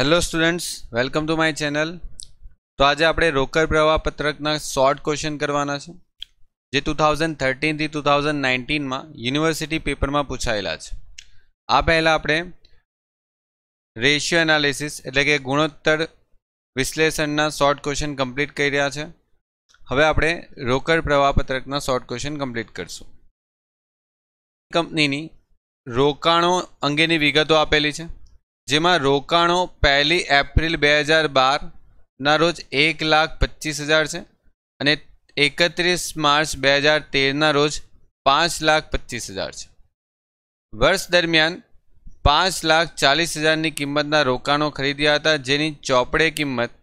hello students welcome to my channel તો આજે આપણે રોકડ પ્રવાહ પત્રકના શોર્ટ ક્વેશ્ચન કરવાના છે જે ટુ થાઉઝન્ડ થર્ટીનથી ટુ થાઉઝન્ડ નાઇન્ટીનમાં યુનિવર્સિટી પેપરમાં પૂછાયેલા છે આ પહેલાં આપણે રેશિયો એનાલિસિસ એટલે કે ગુણોત્તર વિશ્લેષણના શોર્ટ ક્વેશ્ચન કમ્પ્લીટ કરી રહ્યા છે હવે આપણે રોકડ પ્રવાહ પત્રકના શોર્ટ ક્વેશ્ચન કમ્પ્લીટ કરશું કંપનીની રોકાણો અંગેની વિગતો આપેલી છે જેમાં રોકાણો પહેલી એપ્રિલ બે હજાર બારના રોજ એક લાખ પચીસ હજાર છે અને એકત્રીસ માર્ચ બે હજાર તેરના રોજ પાંચ લાખ પચીસ હજાર છે વર્ષ દરમિયાન પાંચ લાખ ચાલીસ હજારની કિંમતના રોકાણો ખરીદ્યા હતા જેની ચોપડે કિંમત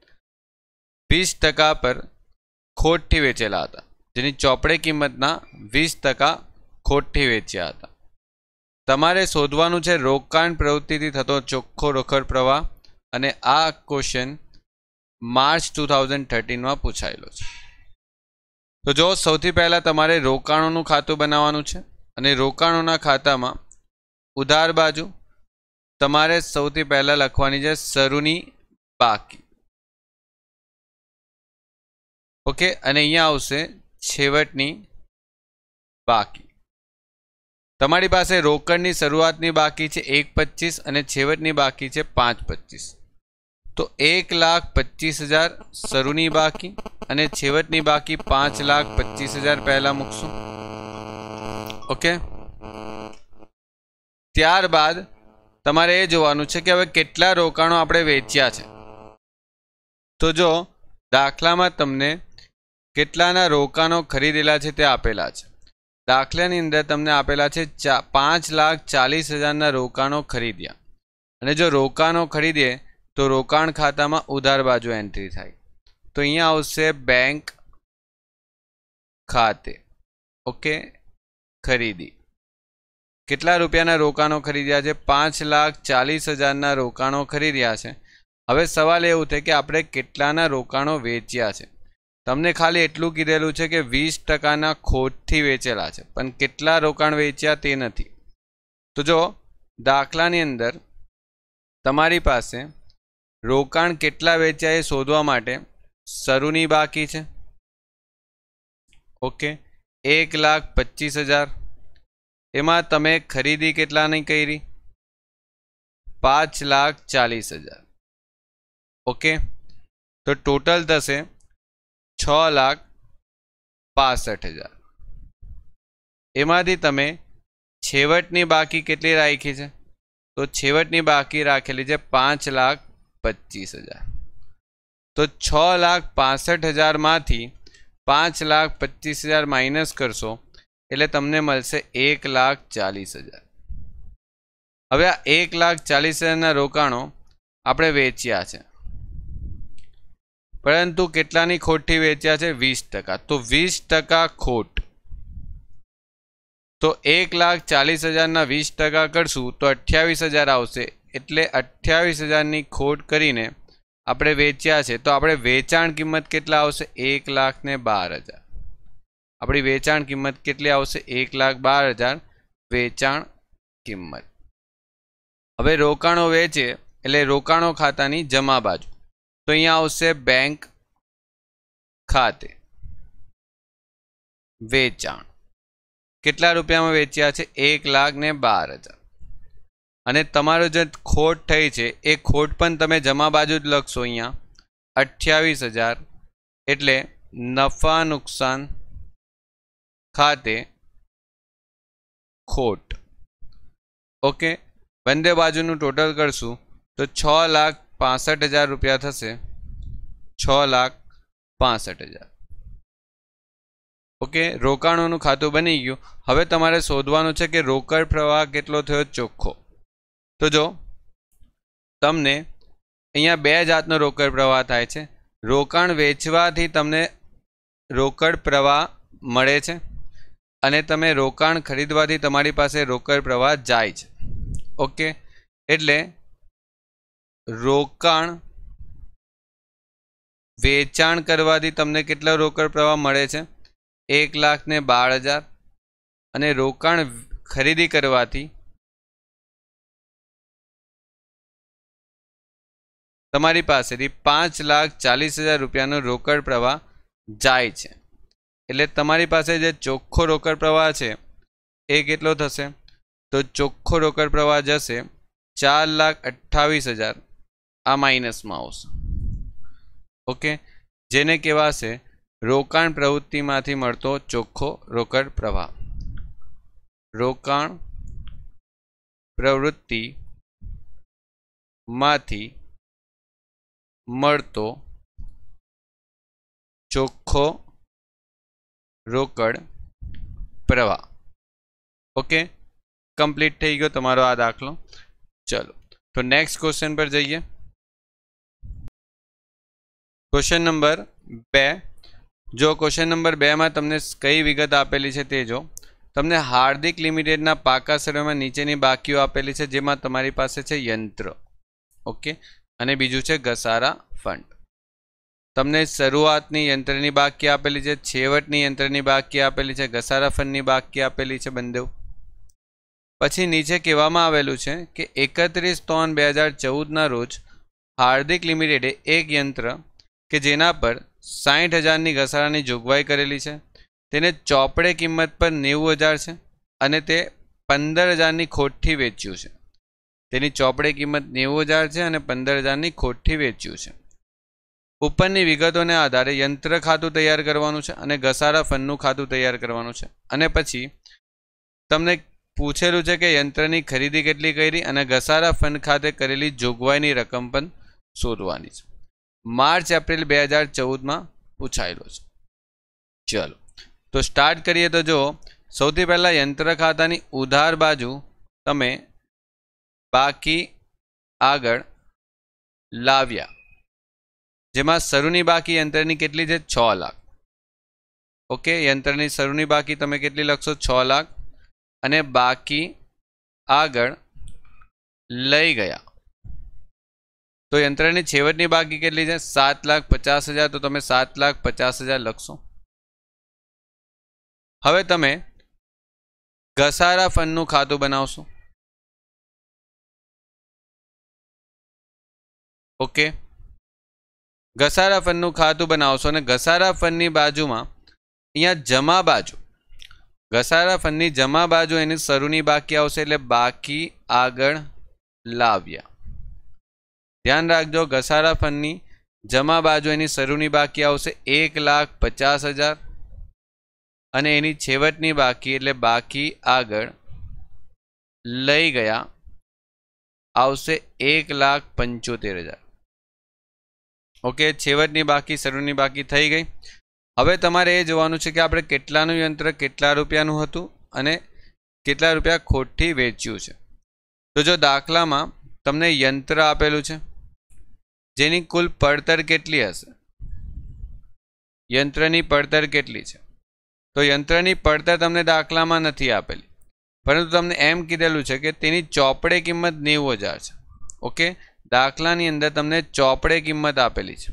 વીસ ટકા પર ખોટથી વેચેલા હતા જેની ચોપડે કિંમતના વીસ ટકા ખોટથી વેચ્યા હતા તમારે શોધવાનું છે રોકાણ પ્રવૃત્તિથી થતો ચોખ્ખો રોખડ પ્રવાહ અને આ ક્વેશ્ચન માર્ચ ટુ થાઉઝન્ડ થર્ટીનમાં પૂછાયેલો છે તો જો સૌથી પહેલાં તમારે રોકાણોનું ખાતું બનાવવાનું છે અને રોકાણોના ખાતામાં ઉધાર બાજુ તમારે સૌથી પહેલાં લખવાની છે સરુની બાકી ઓકે અને અહીંયા આવશે છેવટની બાકી તમારી પાસે રોકડની શરૂઆતની બાકી છે એક પચીસ અને છેવટની બાકી છે પાંચ પચીસ તો એક લાખ પચીસ હજાર શરૂની બાકી અને છેવટની બાકી પાંચ લાખ પચીસ હજાર પહેલાં મૂકશું ઓકે ત્યારબાદ તમારે એ જોવાનું છે કે હવે કેટલા રોકાણો આપણે વેચ્યા છે તો જો દાખલામાં તમને કેટલાના રોકાણો ખરીદેલા છે તે આપેલા છે દાખલાની અંદર તમને આપેલા છે પાંચ લાખ ચાલીસ હજારના રોકાણો ખરીદ્યા અને જો રોકાણો ખરીદીએ તો રોકાણ ખાતામાં ઉધાર બાજુ એન્ટ્રી થાય તો અહીંયા આવશે બેંક ખાતે ઓકે ખરીદી કેટલા રૂપિયાના રોકાણો ખરીદ્યા છે પાંચ લાખ ચાલીસ હજારના રોકાણો ખરીદ્યા છે હવે સવાલ એવું છે કે આપણે કેટલાના રોકાણો વેચ્યા છે તમને ખાલી એટલું કીધેલું છે કે વીસ ટકાના ખોટથી વેચેલા છે પણ કેટલા રોકાણ વેચ્યા તે નથી તો જો દાખલાની અંદર તમારી પાસે રોકાણ કેટલા વેચ્યા એ શોધવા માટે શરૂની બાકી છે ઓકે એક લાખ પચીસ હજાર એમાં તમે ખરીદી કેટલાની કરી પાંચ લાખ ચાલીસ હજાર ઓકે તો ટોટલ થશે છ લાખ પાસઠ હજાર એમાંથી તમે છેવટની બાકી કેટલી રાખી છે તો છેવટની બાકી રાખેલી છે પાંચ લાખ પચીસ હજાર તો છ લાખ પાસઠ હજારમાંથી પાંચ લાખ પચીસ હજાર માઇનસ કરશો એટલે તમને મળશે એક લાખ ચાલીસ હજાર હવે આ એક લાખ ચાલીસ હજારના રોકાણો આપણે વેચ્યા છે પરંતુ કેટલાની ખોટથી વેચ્યા છે વીસ ટકા તો વીસ ટકા ખોટ તો એક લાખ ચાલીસ હજારના વીસ ટકા કરશું તો અઠ્યાવીસ હજાર આવશે એટલે અઠ્યાવીસ હજારની ખોટ કરીને આપણે વેચ્યા છે તો આપણે વેચાણ કિંમત કેટલા આવશે એક લાખ ને બાર હજાર આપણી વેચાણ કિંમત કેટલી આવશે એક લાખ બાર હજાર વેચાણ કિંમત હવે રોકાણો વેચે એટલે રોકાણો ખાતાની જમા બાજુ તો અહીંયા આવશે બેંક ખાતે વેચાણ કેટલા રૂપિયામાં વેચ્યા છે એક લાખ ને બાર હજાર અને તમારો જે ખોટ થઈ છે એ ખોટ પણ તમે જમા બાજુ જ લખશો અહીંયા અઠ્યાવીસ હજાર એટલે નફા નુકસાન ખાતે ખોટ ઓકે બંને બાજુનું ટોટલ કરશું તો છ લાખ પાસઠ હજાર રૂપિયા થશે છ લાખ પાસઠ હજાર ઓકે રોકાણોનું ખાતું બની ગયું હવે તમારે શોધવાનું છે કે રોકડ પ્રવાહ કેટલો થયો ચોખ્ખો તો જો તમને અહીંયા બે જાતનો રોકડ પ્રવાહ થાય છે રોકાણ વેચવાથી તમને રોકડ પ્રવાહ મળે છે અને તમે રોકાણ ખરીદવાથી તમારી પાસે રોકડ પ્રવાહ જાય છે ઓકે એટલે રોકાણ વેચાણ કરવાથી તમને કેટલા રોકડ પ્રવાહ મળે છે એક લાખ ને બાર હજાર અને રોકાણ ખરીદી કરવાથી તમારી પાસેથી પાંચ લાખ ચાલીસ હજાર રૂપિયાનો રોકડ પ્રવાહ જાય છે એટલે તમારી પાસે જે ચોખ્ખો રોકડ પ્રવાહ છે એ કેટલો થશે તો ચોખ્ખો રોકડ પ્રવાહ જશે ચાર લાખ અઠ્ઠાવીસ હજાર अ माइनस आश ओके जेने कहवा से रोकाण प्रवृत्ति में मत चोखो रोकड़ प्रवाह रोकाण प्रवृत्ति में चोखो रोकड़ प्रवाह ओके कम्प्लीट थी गो तमो आ दाखलो चलो तो नेक्स्ट क्वेश्चन पर जाइए ક્વેશ્ચન નંબર બે જો ક્વેશ્ચન નંબર બેમાં તમને કઈ વિગત આપેલી છે તે જો તમને હાર્દિક લિમિટેડના પાકા સર્વેમાં નીચેની બાકીઓ આપેલી છે જેમાં તમારી પાસે છે યંત્ર ઓકે અને બીજું છે ઘસારા ફંડ તમને શરૂઆતની યંત્રની બાકી આપેલી છે છેવટની યંત્રની બાકી આપેલી છે ઘસારા ફંડની બાકી આપેલી છે બંદેવ પછી નીચે કહેવામાં આવેલું છે કે એકત્રીસ ત્રણ બે હજાર ચૌદના રોજ હાર્દિક લિમિટેડે એક યંત્ર કે જેના પર સાહીઠ હજારની ઘસારાની જોગવાઈ કરેલી છે તેને ચોપડે કિંમત પર નેવું હજાર છે અને તે પંદર હજારની ખોટથી વેચ્યું છે તેની ચોપડે કિંમત નેવું હજાર છે અને પંદર હજારની ખોટથી વેચ્યું છે ઉપરની વિગતોને આધારે યંત્ર ખાતું તૈયાર કરવાનું છે અને ઘસારા ફંડનું ખાતું તૈયાર કરવાનું છે અને પછી તમને પૂછેલું છે કે યંત્રની ખરીદી કેટલી કરી અને ઘસારા ફંડ ખાતે કરેલી જોગવાઈની રકમ પણ શોધવાની છે માર્ચ એપ્રિલ બે હજાર ચૌદમાં પૂછાયેલો છે ચલો તો સ્ટાર્ટ કરીએ તો જો સૌથી પહેલાં યંત્ર ખાતાની ઉધાર બાજુ તમે બાકી આગળ લાવ્યા જેમાં શરૂની બાકી યંત્રની કેટલી છે છ લાખ ઓકે યંત્રની શરૂની બાકી તમે કેટલી લખશો છ લાખ અને બાકી આગળ લઈ ગયા તો યંત્રની છેવટની બાકી કેટલી છે સાત લાખ પચાસ હજાર તો તમે સાત લાખ પચાસ હજાર લખશો હવે તમે ઘસારા ફંડનું ખાતું બનાવશો ઓકે ઘસારા ફંડનું ખાતું બનાવશો અને ઘસારા ફંડની બાજુમાં અહીંયા જમા બાજુ ઘસારા ફંડની જમા બાજુ એની શરૂની બાકી આવશે એટલે બાકી આગળ લાવ્યા ધ્યાન રાખજો ઘસારા ફંડની જમા બાજુ એની શરૂની બાકી આવશે એક લાખ પચાસ હજાર અને એની છેવટની બાકી એટલે બાકી આગળ લઈ ગયા આવશે એક લાખ પંચોતેર હજાર ઓકે છેવટની બાકી શરૂની બાકી થઈ ગઈ હવે તમારે એ જોવાનું છે કે આપણે કેટલાનું યંત્ર કેટલા રૂપિયાનું હતું અને કેટલા રૂપિયા ખોટથી વેચ્યું છે તો જો દાખલામાં તમને યંત્ર આપેલું છે જેની કુલ પડતર કેટલી હશે યંત્રની પડતર કેટલી છે તો યંત્રની પડતર તમને દાખલામાં નથી આપેલી પરંતુ તમને એમ કીધેલું છે કે તેની ચોપડે કિંમત નેવું હજાર છે ઓકે દાખલાની અંદર તમને ચોપડે કિંમત આપેલી છે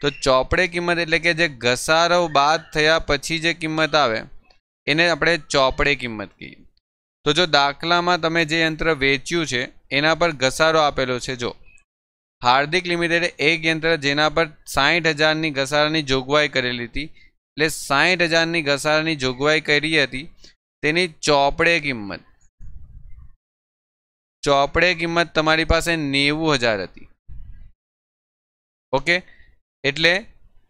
તો ચોપડે કિંમત એટલે કે જે ઘસારો બાદ થયા પછી જે કિંમત આવે એને આપણે ચોપડે કિંમત કહીએ તો જો દાખલામાં તમે જે યંત્ર વેચ્યું છે એના પર ઘસારો આપેલો છે જો હાર્દિક લિમિટેડે એક યંત્ર જેના પર સાહીઠ હજારની ઘસારાની જોગવાઈ કરેલી હતી એટલે સાહીઠ હજારની ઘસારાની જોગવાઈ કરી હતી તેની ચોપડે કિંમત ચોપડે કિંમત તમારી પાસે નેવું હજાર હતી ઓકે એટલે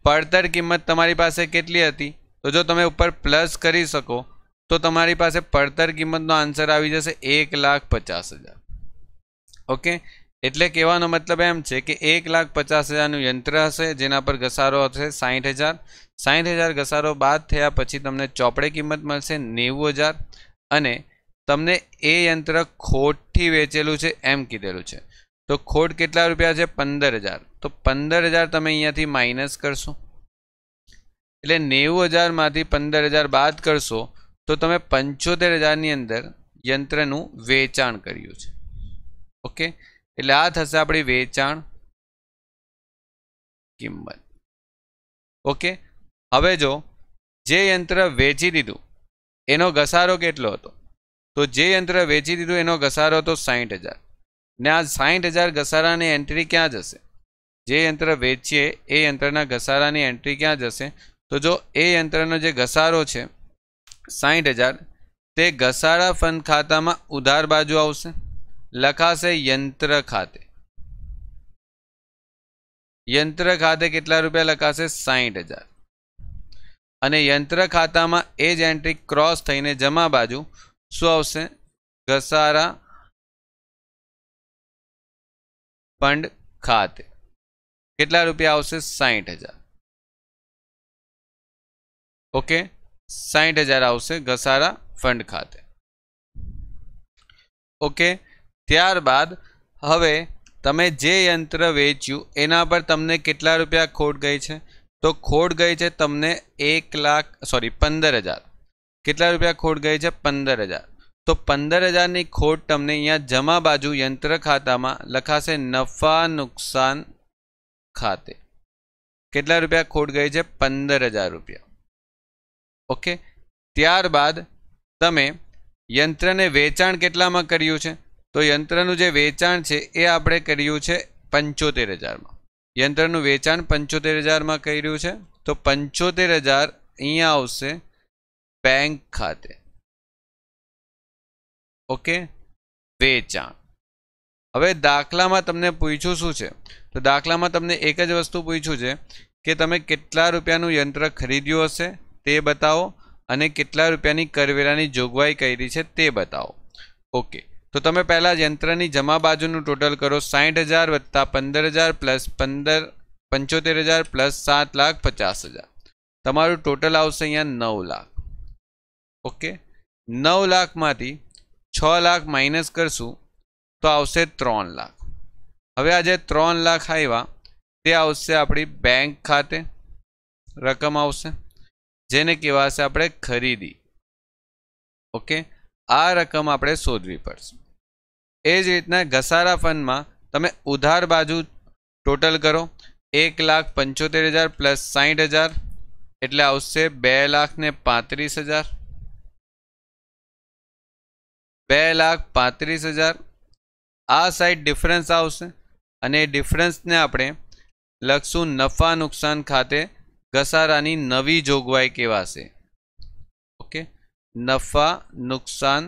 પડતર કિંમત તમારી પાસે કેટલી હતી તો જો તમે ઉપર પ્લસ કરી શકો તો તમારી પાસે પડતર કિંમતનો આન્સર આવી જશે એક લાખ પચાસ હજાર ઓકે એટલે કહેવાનો મતલબ એમ છે કે એક લાખ પચાસ હજારનું યંત્ર હશે જેના પર ઘસારો હશે સાહીઠ હજાર સાહીઠ હજાર ઘસારો બાદ થયા પછી તમને ચોપડે કિંમત મળશે નેવું હજાર અને તમને એ યંત્ર ખોટથી વેચેલું છે એમ કીધેલું છે તો ખોટ કેટલા રૂપિયા છે પંદર હજાર તો પંદર હજાર તમે અહીંયાથી માઇનસ કરશો એટલે નેવું હજારમાંથી પંદર હજાર બાદ કરશો તો તમે પંચોતેર હજારની અંદર યંત્રનું વેચાણ કર્યું છે ઓકે એટલે આ થશે આપણી વેચાણ કિંમત ઓકે હવે જો જે યંત્ર વેચી દીધું એનો ઘસારો કેટલો હતો તો જે યંત્ર વેચી દીધું એનો ઘસારો હતો સાહીઠ હજાર ને આ સાહીઠ હજાર ઘસારાની એન્ટ્રી ક્યાં જશે જે યંત્ર વેચીએ એ યંત્રના ઘસારાની એન્ટ્રી ક્યાં જશે તો જો એ યંત્રનો જે ઘસારો છે સાહીઠ હજાર તે ઘસારા ફંડ ખાતામાં ઉધાર બાજુ આવશે લખાશે યંત્ર ખાતે યંત્ર ખાતે કેટલા રૂપિયા લખાશે સાહીઠ હજાર અને યંત્ર ખાતામાં એ જ એન્ટ્રી ક્રોસ થઈને જમા બાજુ શું આવશે ઘસારા ફંડ ખાતે કેટલા રૂપિયા આવશે સાહીઠ હજાર ઓકે સાહીઠ હજાર આવશે ઘસારા ફંડ ખાતે ઓકે ત્યારબાદ હવે તમે જે યંત્ર વેચ્યું એના પર તમને કેટલા રૂપિયા ખોટ ગઈ છે તો ખોટ ગઈ છે તમને એક લાખ સોરી પંદર હજાર કેટલા રૂપિયા ખોટ ગઈ છે પંદર હજાર તો પંદર હજારની ખોટ તમને અહીંયા જમા બાજુ યંત્ર ખાતામાં લખાશે નફા નુકસાન ખાતે કેટલા રૂપિયા ખોટ ગઈ છે પંદર હજાર રૂપિયા ઓકે ત્યારબાદ તમે યંત્રને વેચાણ કેટલામાં કર્યું છે તો યંત્રનું જે વેચાણ છે એ આપણે કર્યું છે પંચોતેર હજારમાં યંત્રનું વેચાણ પંચોતેર હજારમાં કર્યું છે તો પંચોતેર હજાર અહીંયા આવશે બેંક ખાતે ઓકે વેચાણ હવે દાખલામાં તમને પૂછ્યું શું છે તો દાખલામાં તમને એક જ વસ્તુ પૂછ્યું છે કે તમે કેટલા રૂપિયાનું યંત્ર ખરીદ્યું હશે તે બતાવો અને કેટલા રૂપિયાની કરવેરાની જોગવાઈ કરી છે તે બતાવો ઓકે તો તમે પહેલાં યંત્રની જમા બાજુનું ટોટલ કરો સાઠ હજાર વત્તા પંદર હજાર પ્લસ પંદર પંચોતેર હજાર પ્લસ સાત લાખ પચાસ હજાર તમારું ટોટલ આવશે અહીંયા નવ લાખ ઓકે નવ લાખમાંથી છ લાખ માઇનસ કરશું તો આવશે ત્રણ લાખ હવે આજે ત્રણ લાખ આવ્યા તે આવશે આપણી બેંક ખાતે રકમ આવશે જેને કહેવાશે આપણે ખરીદી ઓકે આ રકમ આપણે શોધવી પડશે એ જ રીતના ઘસારા ફંડમાં તમે ઉધાર બાજુ ટોટલ કરો એક લાખ પંચોતેર હજાર પ્લસ સાહીઠ હજાર એટલે આવશે બે લાખ ને પાંત્રીસ હજાર બે લાખ પાંત્રીસ હજાર આ સાઈડ ડિફરન્સ આવશે અને એ ડિફરન્સને આપણે લખશું નફા નુકસાન ખાતે ઘસારાની નવી જોગવાઈ કહેવાશે નફા નુકસાન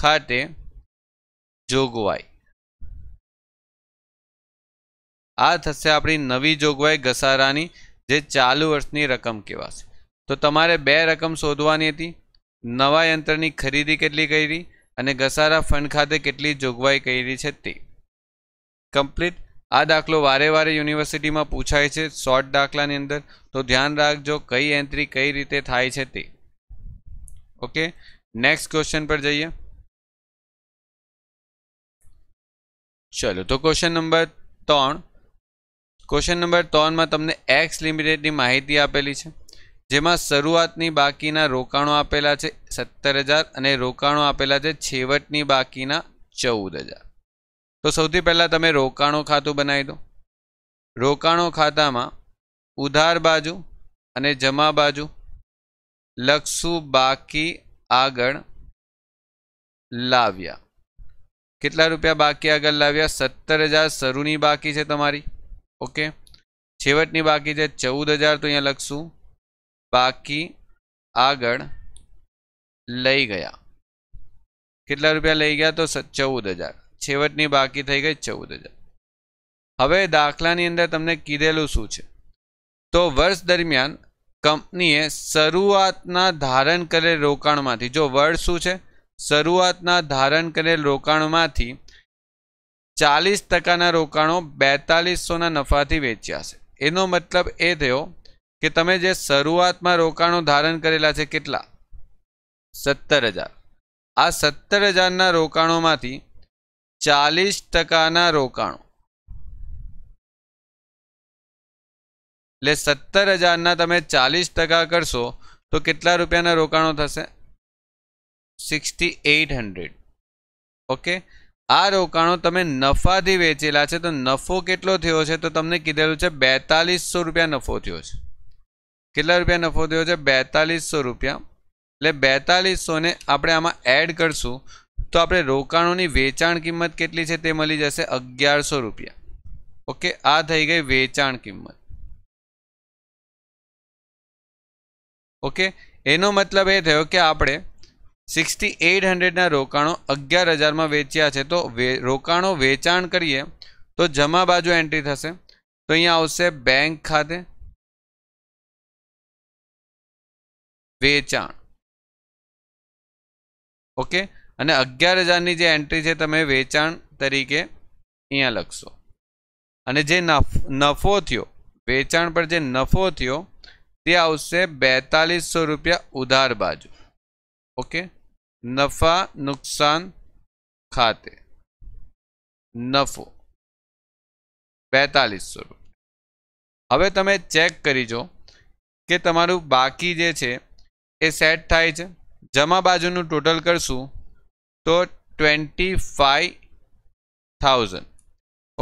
ખાતે જોગવાઈ આ થશે આપણી નવી જોગવાઈ ઘસારાની જે ચાલુ વર્ષની રકમ કહેવાશે તો તમારે બે રકમ શોધવાની હતી નવા યંત્રની ખરીદી કેટલી કરી અને ઘસારા ફંડ ખાતે કેટલી જોગવાઈ કરી છે તે કમ્પ્લીટ આ દાખલો વારે વારે યુનિવર્સિટીમાં પૂછાય છે શોર્ટ દાખલાની અંદર તો ધ્યાન રાખજો કઈ એન્ટ્રી કઈ રીતે થાય છે તે ओके नेक्स्ट क्वेश्चन पर जाइए ચલો તો ક્વેશ્ચન નંબર ત્રણ ક્વેશ્ચન નંબર ત્રણમાં તમને એક્સ લિમિટેડની માહિતી આપેલી છે જેમાં શરૂઆતની બાકીના રોકાણો આપેલા છે સત્તર હજાર અને રોકાણો આપેલા છે છેવટની બાકીના ચૌદ હજાર તો સૌથી પહેલાં તમે રોકાણો ખાતું બનાવી દો રોકાણો ખાતામાં ઉધાર બાજુ અને જમા બાજુ લખશું બાકી આગળ લાવ્યા કેટલા રૂપિયા બાકી આગળ લાવ્યા સત્તર હજાર શરૂની બાકી છે તમારી ઓકે છેવટની બાકી છે ચૌદ હજાર તો અહીંયા લખશું બાકી આગળ લઈ ગયા કેટલા રૂપિયા લઈ ગયા તો ચૌદ હજાર છેવટની બાકી થઈ ગઈ ચૌદ હજાર હવે દાખલાની અંદર તમને કીધેલું શું છે તો વર્ષ દરમિયાન કંપનીએ શરૂઆતના ધારણ કરે રોકાણમાંથી જો વર્ડ શું છે શરૂઆતના ધારણ કરે રોકાણમાંથી 40% ના રોકાણો 4200 ના નફાથી વેચ્યા છે એનો મતલબ એ થયો કે તમે જે શરૂઆતમાં રોકાણો ધારણ કરેલા છે કેટલા 17000 આ 17000 ના રોકાણોમાંથી 40% ના રોકાણો એટલે સત્તર હજારના તમે ચાલીસ ટકા કરશો તો કેટલા રૂપિયાના રોકાણો થશે સિક્સટી એઇટ હંડ્રેડ ઓકે આ રોકાણો તમે નફાથી વેચેલા છે તો નફો કેટલો થયો છે તો તમને કીધેલું છે બેતાલીસો રૂપિયા નફો થયો છે કેટલા રૂપિયા નફો થયો છે બેતાલીસો રૂપિયા એટલે બેતાલીસોને આપણે આમાં એડ કરશું તો આપણે રોકાણોની વેચાણ કિંમત કેટલી છે તે મળી જશે અગિયારસો રૂપિયા ઓકે આ થઈ ગઈ વેચાણ કિંમત ઓકે એનો મતલબ એ થયો કે આપણે સિક્સટી એઇટ હંડ્રેડના રોકાણો અગિયાર હજારમાં વેચ્યા છે તો રોકાણો વેચાણ કરીએ તો જમા બાજુ એન્ટ્રી થશે તો અહીંયા આવશે બેંક ખાતે વેચાણ ઓકે અને અગિયાર હજારની જે એન્ટ્રી છે તમે વેચાણ તરીકે અહીંયા લખશો અને જે નફો થયો વેચાણ પર જે નફો થયો તે આવશે બેતાલીસો રૂપિયા ઉધાર બાજુ ઓકે નફા નુકસાન ખાતે નફો બેતાલીસો રૂપિયા હવે તમે ચેક કરીજો કે તમારું બાકી જે છે એ સેટ થાય છે જમા બાજુનું ટોટલ કરશું તો ટ્વેન્ટી ફાઈવ થાઉઝન્ડ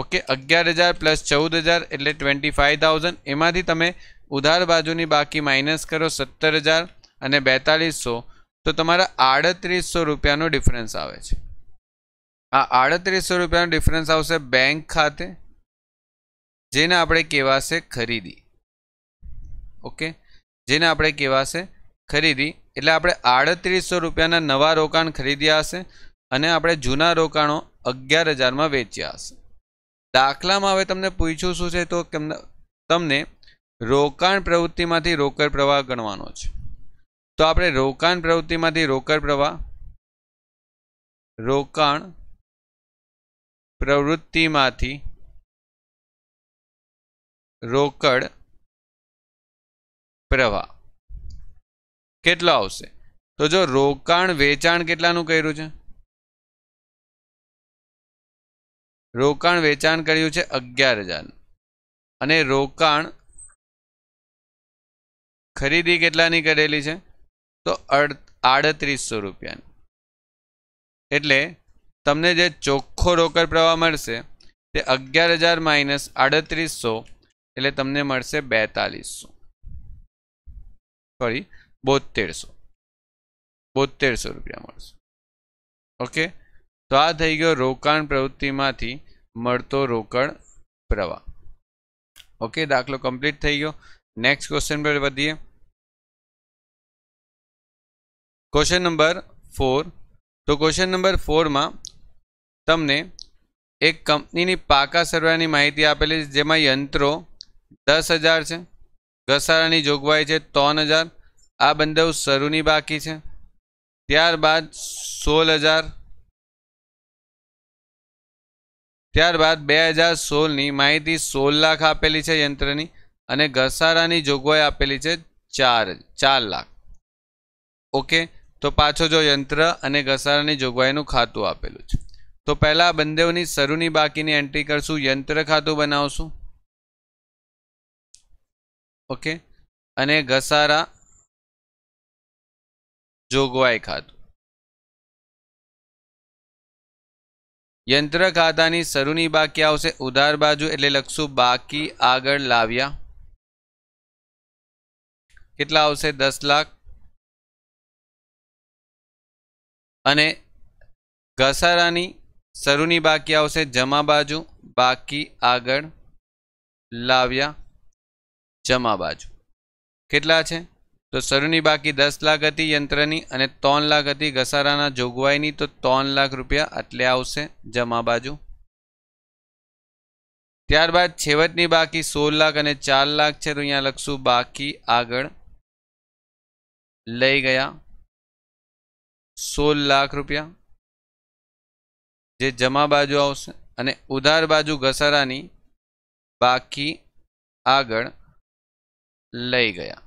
ઓકે અગિયાર હજાર પ્લસ ચૌદ હજાર એટલે ટ્વેન્ટી ફાઈવ થાઉઝન્ડ એમાંથી તમે ઉધાર બાજુની બાકી માઇનસ કરો સત્તર હજાર અને બેતાલીસો તો તમારા આડત્રીસો રૂપિયાનો ડિફરન્સ આવે છે આ આડત્રીસો રૂપિયાનો ડિફરન્સ આવશે બેંક ખાતે જેને આપણે કહેવાશે ખરીદી ઓકે જેને આપણે કહેવાશે ખરીદી એટલે આપણે આડત્રીસો રૂપિયાના નવા રોકાણ ખરીદ્યા હશે અને આપણે જૂના રોકાણો અગિયાર હજારમાં વેચ્યા હશે દાખલામાં હવે તમને પૂછ્યું શું છે તો તમને રોકાણ પ્રવૃત્તિમાંથી રોકડ પ્રવાહ ગણવાનો છે તો આપણે રોકાણ પ્રવૃત્તિમાંથી રોકડ પ્રવાહ રોકાણ પ્રવૃત્તિમાંથી રોકડ પ્રવાહ કેટલો આવશે તો જો રોકાણ વેચાણ કેટલાનું કર્યું છે રોકાણ વેચાણ કર્યું છે અગિયાર હજાર અને રોકાણ खरीदी કેટલાની કરેલી છે તો 38000 એટલે તમને જે ચોખ્ખો રોકર પ્રવાવ મળશે તે 11000 - 3800 એટલે તમને મળશે 4200 सॉरी 7200 7200 રૂપિયા મળશે ઓકે તો આ થઈ ગયો રોકાણ પ્રવૃત્તિમાંથી મળતો રોકડ પ્રવાહ ઓકે દાખલો કમ્પલીટ થઈ ગયો નેક્સ્ટ ક્વેશ્ચન પર વધીએ ક્વેશ્ચન નંબર ફોર તો ક્વેશ્ચન નંબર ફોરમાં તમને એક કંપનીની પાકા સરવાળાની માહિતી આપેલી છે જેમાં યંત્રો દસ હજાર છે ઘસારાની જોગવાઈ છે ત્રણ હજાર આ બંધાવ શરૂની બાકી છે ત્યારબાદ સોળ હજાર ત્યારબાદ બે હજાર સોળની માહિતી સોળ લાખ આપેલી છે યંત્રની અને ઘસારાની જોગવાઈ આપેલી છે ચાર ચાર લાખ ઓકે તો પાછો જો યંત્ર અને ઘસારાની જોગવાઈનું ખાતું આપેલું છે તો પહેલાં બંદેવની શરૂની બાકીની એન્ટ્રી કરશું યંત્ર ખાતું બનાવશું ઓકે અને ઘસારા જોગવાઈ ખાતું યંત્ર ખાતાની શરૂની બાકી આવશે ઉધાર બાજુ એટલે લખશું બાકી આગળ લાવ્યા કેટલા આવશે દસ લાખ અને ઘસારાની શરૂની બાકી આવશે જમા બાજુ બાકી આગળ લાવ્યા જમા બાજુ કેટલા છે તો શરૂની બાકી દસ લાખ હતી યંત્રની અને ત્રણ લાખ હતી ઘસારાના જોગવાઈની તો ત્રણ લાખ રૂપિયા એટલે આવશે જમા બાજુ ત્યારબાદ છેવટની બાકી સોળ લાખ અને ચાર લાખ છે તો અહીંયા લખશું બાકી આગળ લઈ ગયા સોળ લાખ રૂપિયા જે જમા બાજુ આવશે અને ઉધાર બાજુ ઘસારાની બાકી આગળ લઈ ગયા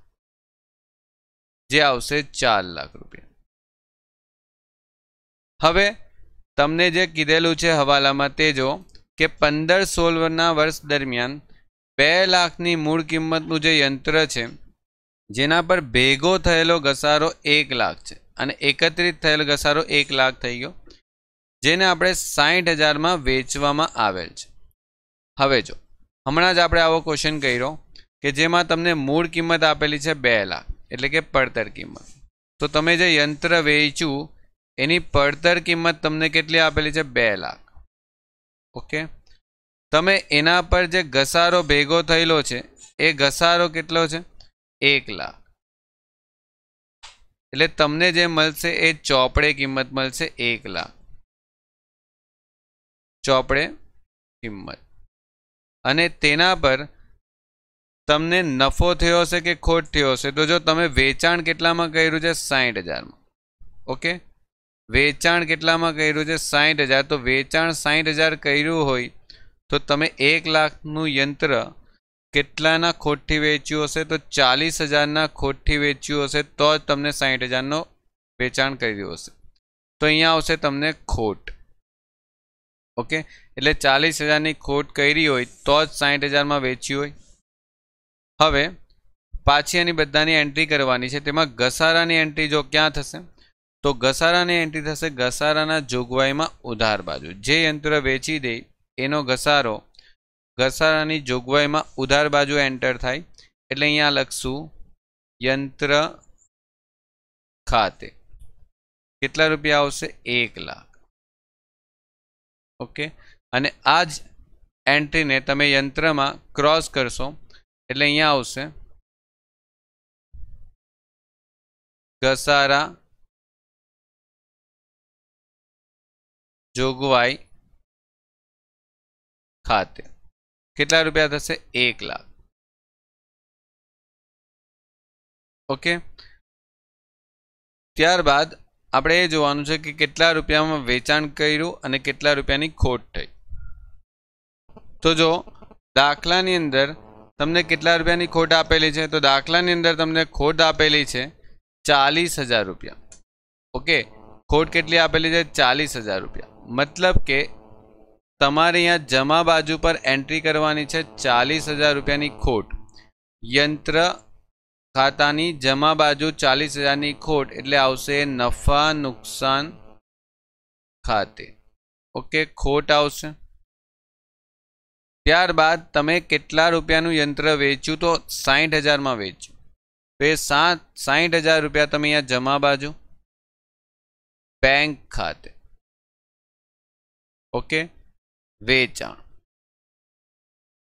જે આવશે ચાર લાખ રૂપિયા હવે તમને જે કીધેલું છે હવાલામાં તે જો કે પંદર સોળના વર્ષ દરમિયાન બે લાખની મૂળ કિંમતનું જે યંત્ર છે જેના પર ભેગો થયેલો ઘસારો એક લાખ છે અને એકત્રિત થયેલ ઘસારો એક લાખ થઈ ગયો જેને આપણે સાહીઠ હજારમાં વેચવામાં આવેલ છે હવે જો હમણાં જ આપણે આવો ક્વેશ્ચન કર્યો કે જેમાં તમને મૂળ કિંમત આપેલી છે બે લાખ એટલે કે પડતર કિંમત તો તમે જે યંત્ર વેચ્યું એની પડતર કિંમત તમને કેટલી આપેલી છે બે લાખ ઓકે તમે એના પર જે ઘસારો ભેગો થયેલો છે એ ઘસારો કેટલો છે એક લાખ એટલે તમને જે મળશે એ ચોપડે કિંમત મળશે એક લાખ ચોપડે કિંમત અને તેના પર તમને નફો થયો હશે કે ખોટ થયો હશે તો જો તમે વેચાણ કેટલામાં કર્યું છે સાહીઠ હજારમાં ઓકે વેચાણ કેટલામાં કર્યું છે સાહીઠ હજાર તો વેચાણ સાહીઠ હજાર કર્યું હોય તો તમે એક લાખનું યંત્ર કેટલાના ખોટથી વેચ્યું હશે તો ચાલીસ હજારના ખોટથી વેચ્યું હશે તો જ તમને સાહીઠ હજારનો વેચાણ કર્યું હશે તો અહીંયા આવશે તમને ખોટ ઓકે એટલે ચાલીસ હજારની ખોટ કરી હોય તો જ સાહીઠ હજારમાં વેચી હોય હવે પાછી એની બધાની એન્ટ્રી કરવાની છે તેમાં ઘસારાની એન્ટ્રી જો ક્યાં થશે તો ઘસારાની એન્ટ્રી થશે ઘસારાના જોગવાઈમાં ઉધાર બાજુ જે યંત્ર વેચી દે એનો ઘસારો ઘસારાની જોગવાઈમાં ઉધાર બાજુ એન્ટર થાય એટલે અહીંયા લખશું યંત્ર ખાતે કેટલા રૂપિયા આવશે એક લાખ ઓકે અને આ જ એન્ટ્રીને તમે યંત્રમાં ક્રોસ કરશો એટલે અહીંયા આવશે ઘસારા જોગવાઈ ખાતે કેટલા રૂપિયા થશે એક લાખ ઓકે ત્યારબાદ આપણે એ જોવાનું છે કે કેટલા રૂપિયામાં વેચાણ કર્યું અને કેટલા રૂપિયાની ખોટ થઈ તો જો દાખલાની અંદર તમને કેટલા રૂપિયાની ખોટ આપેલી છે તો દાખલાની અંદર તમને ખોટ આપેલી છે ચાલીસ હજાર રૂપિયા ઓકે ખોટ કેટલી આપેલી છે ચાલીસ હજાર રૂપિયા મતલબ કે તમારે અહીંયા જમા બાજુ પર એન્ટ્રી કરવાની છે ચાલીસ હજાર રૂપિયાની ખોટ યંત્ર ખાતાની જમા બાજુ ચાલીસ હજારની ખોટ એટલે આવશે નફા નુકસાન ખાતે ઓકે ખોટ આવશે ત્યારબાદ તમે કેટલા રૂપિયાનું યંત્ર વેચ્યું તો સાહીઠ હજારમાં વેચ્યું તો એ સાત સાહીઠ હજાર રૂપિયા તમે અહીંયા જમા બાજુ બેંક ખાતે ઓકે વેચાણ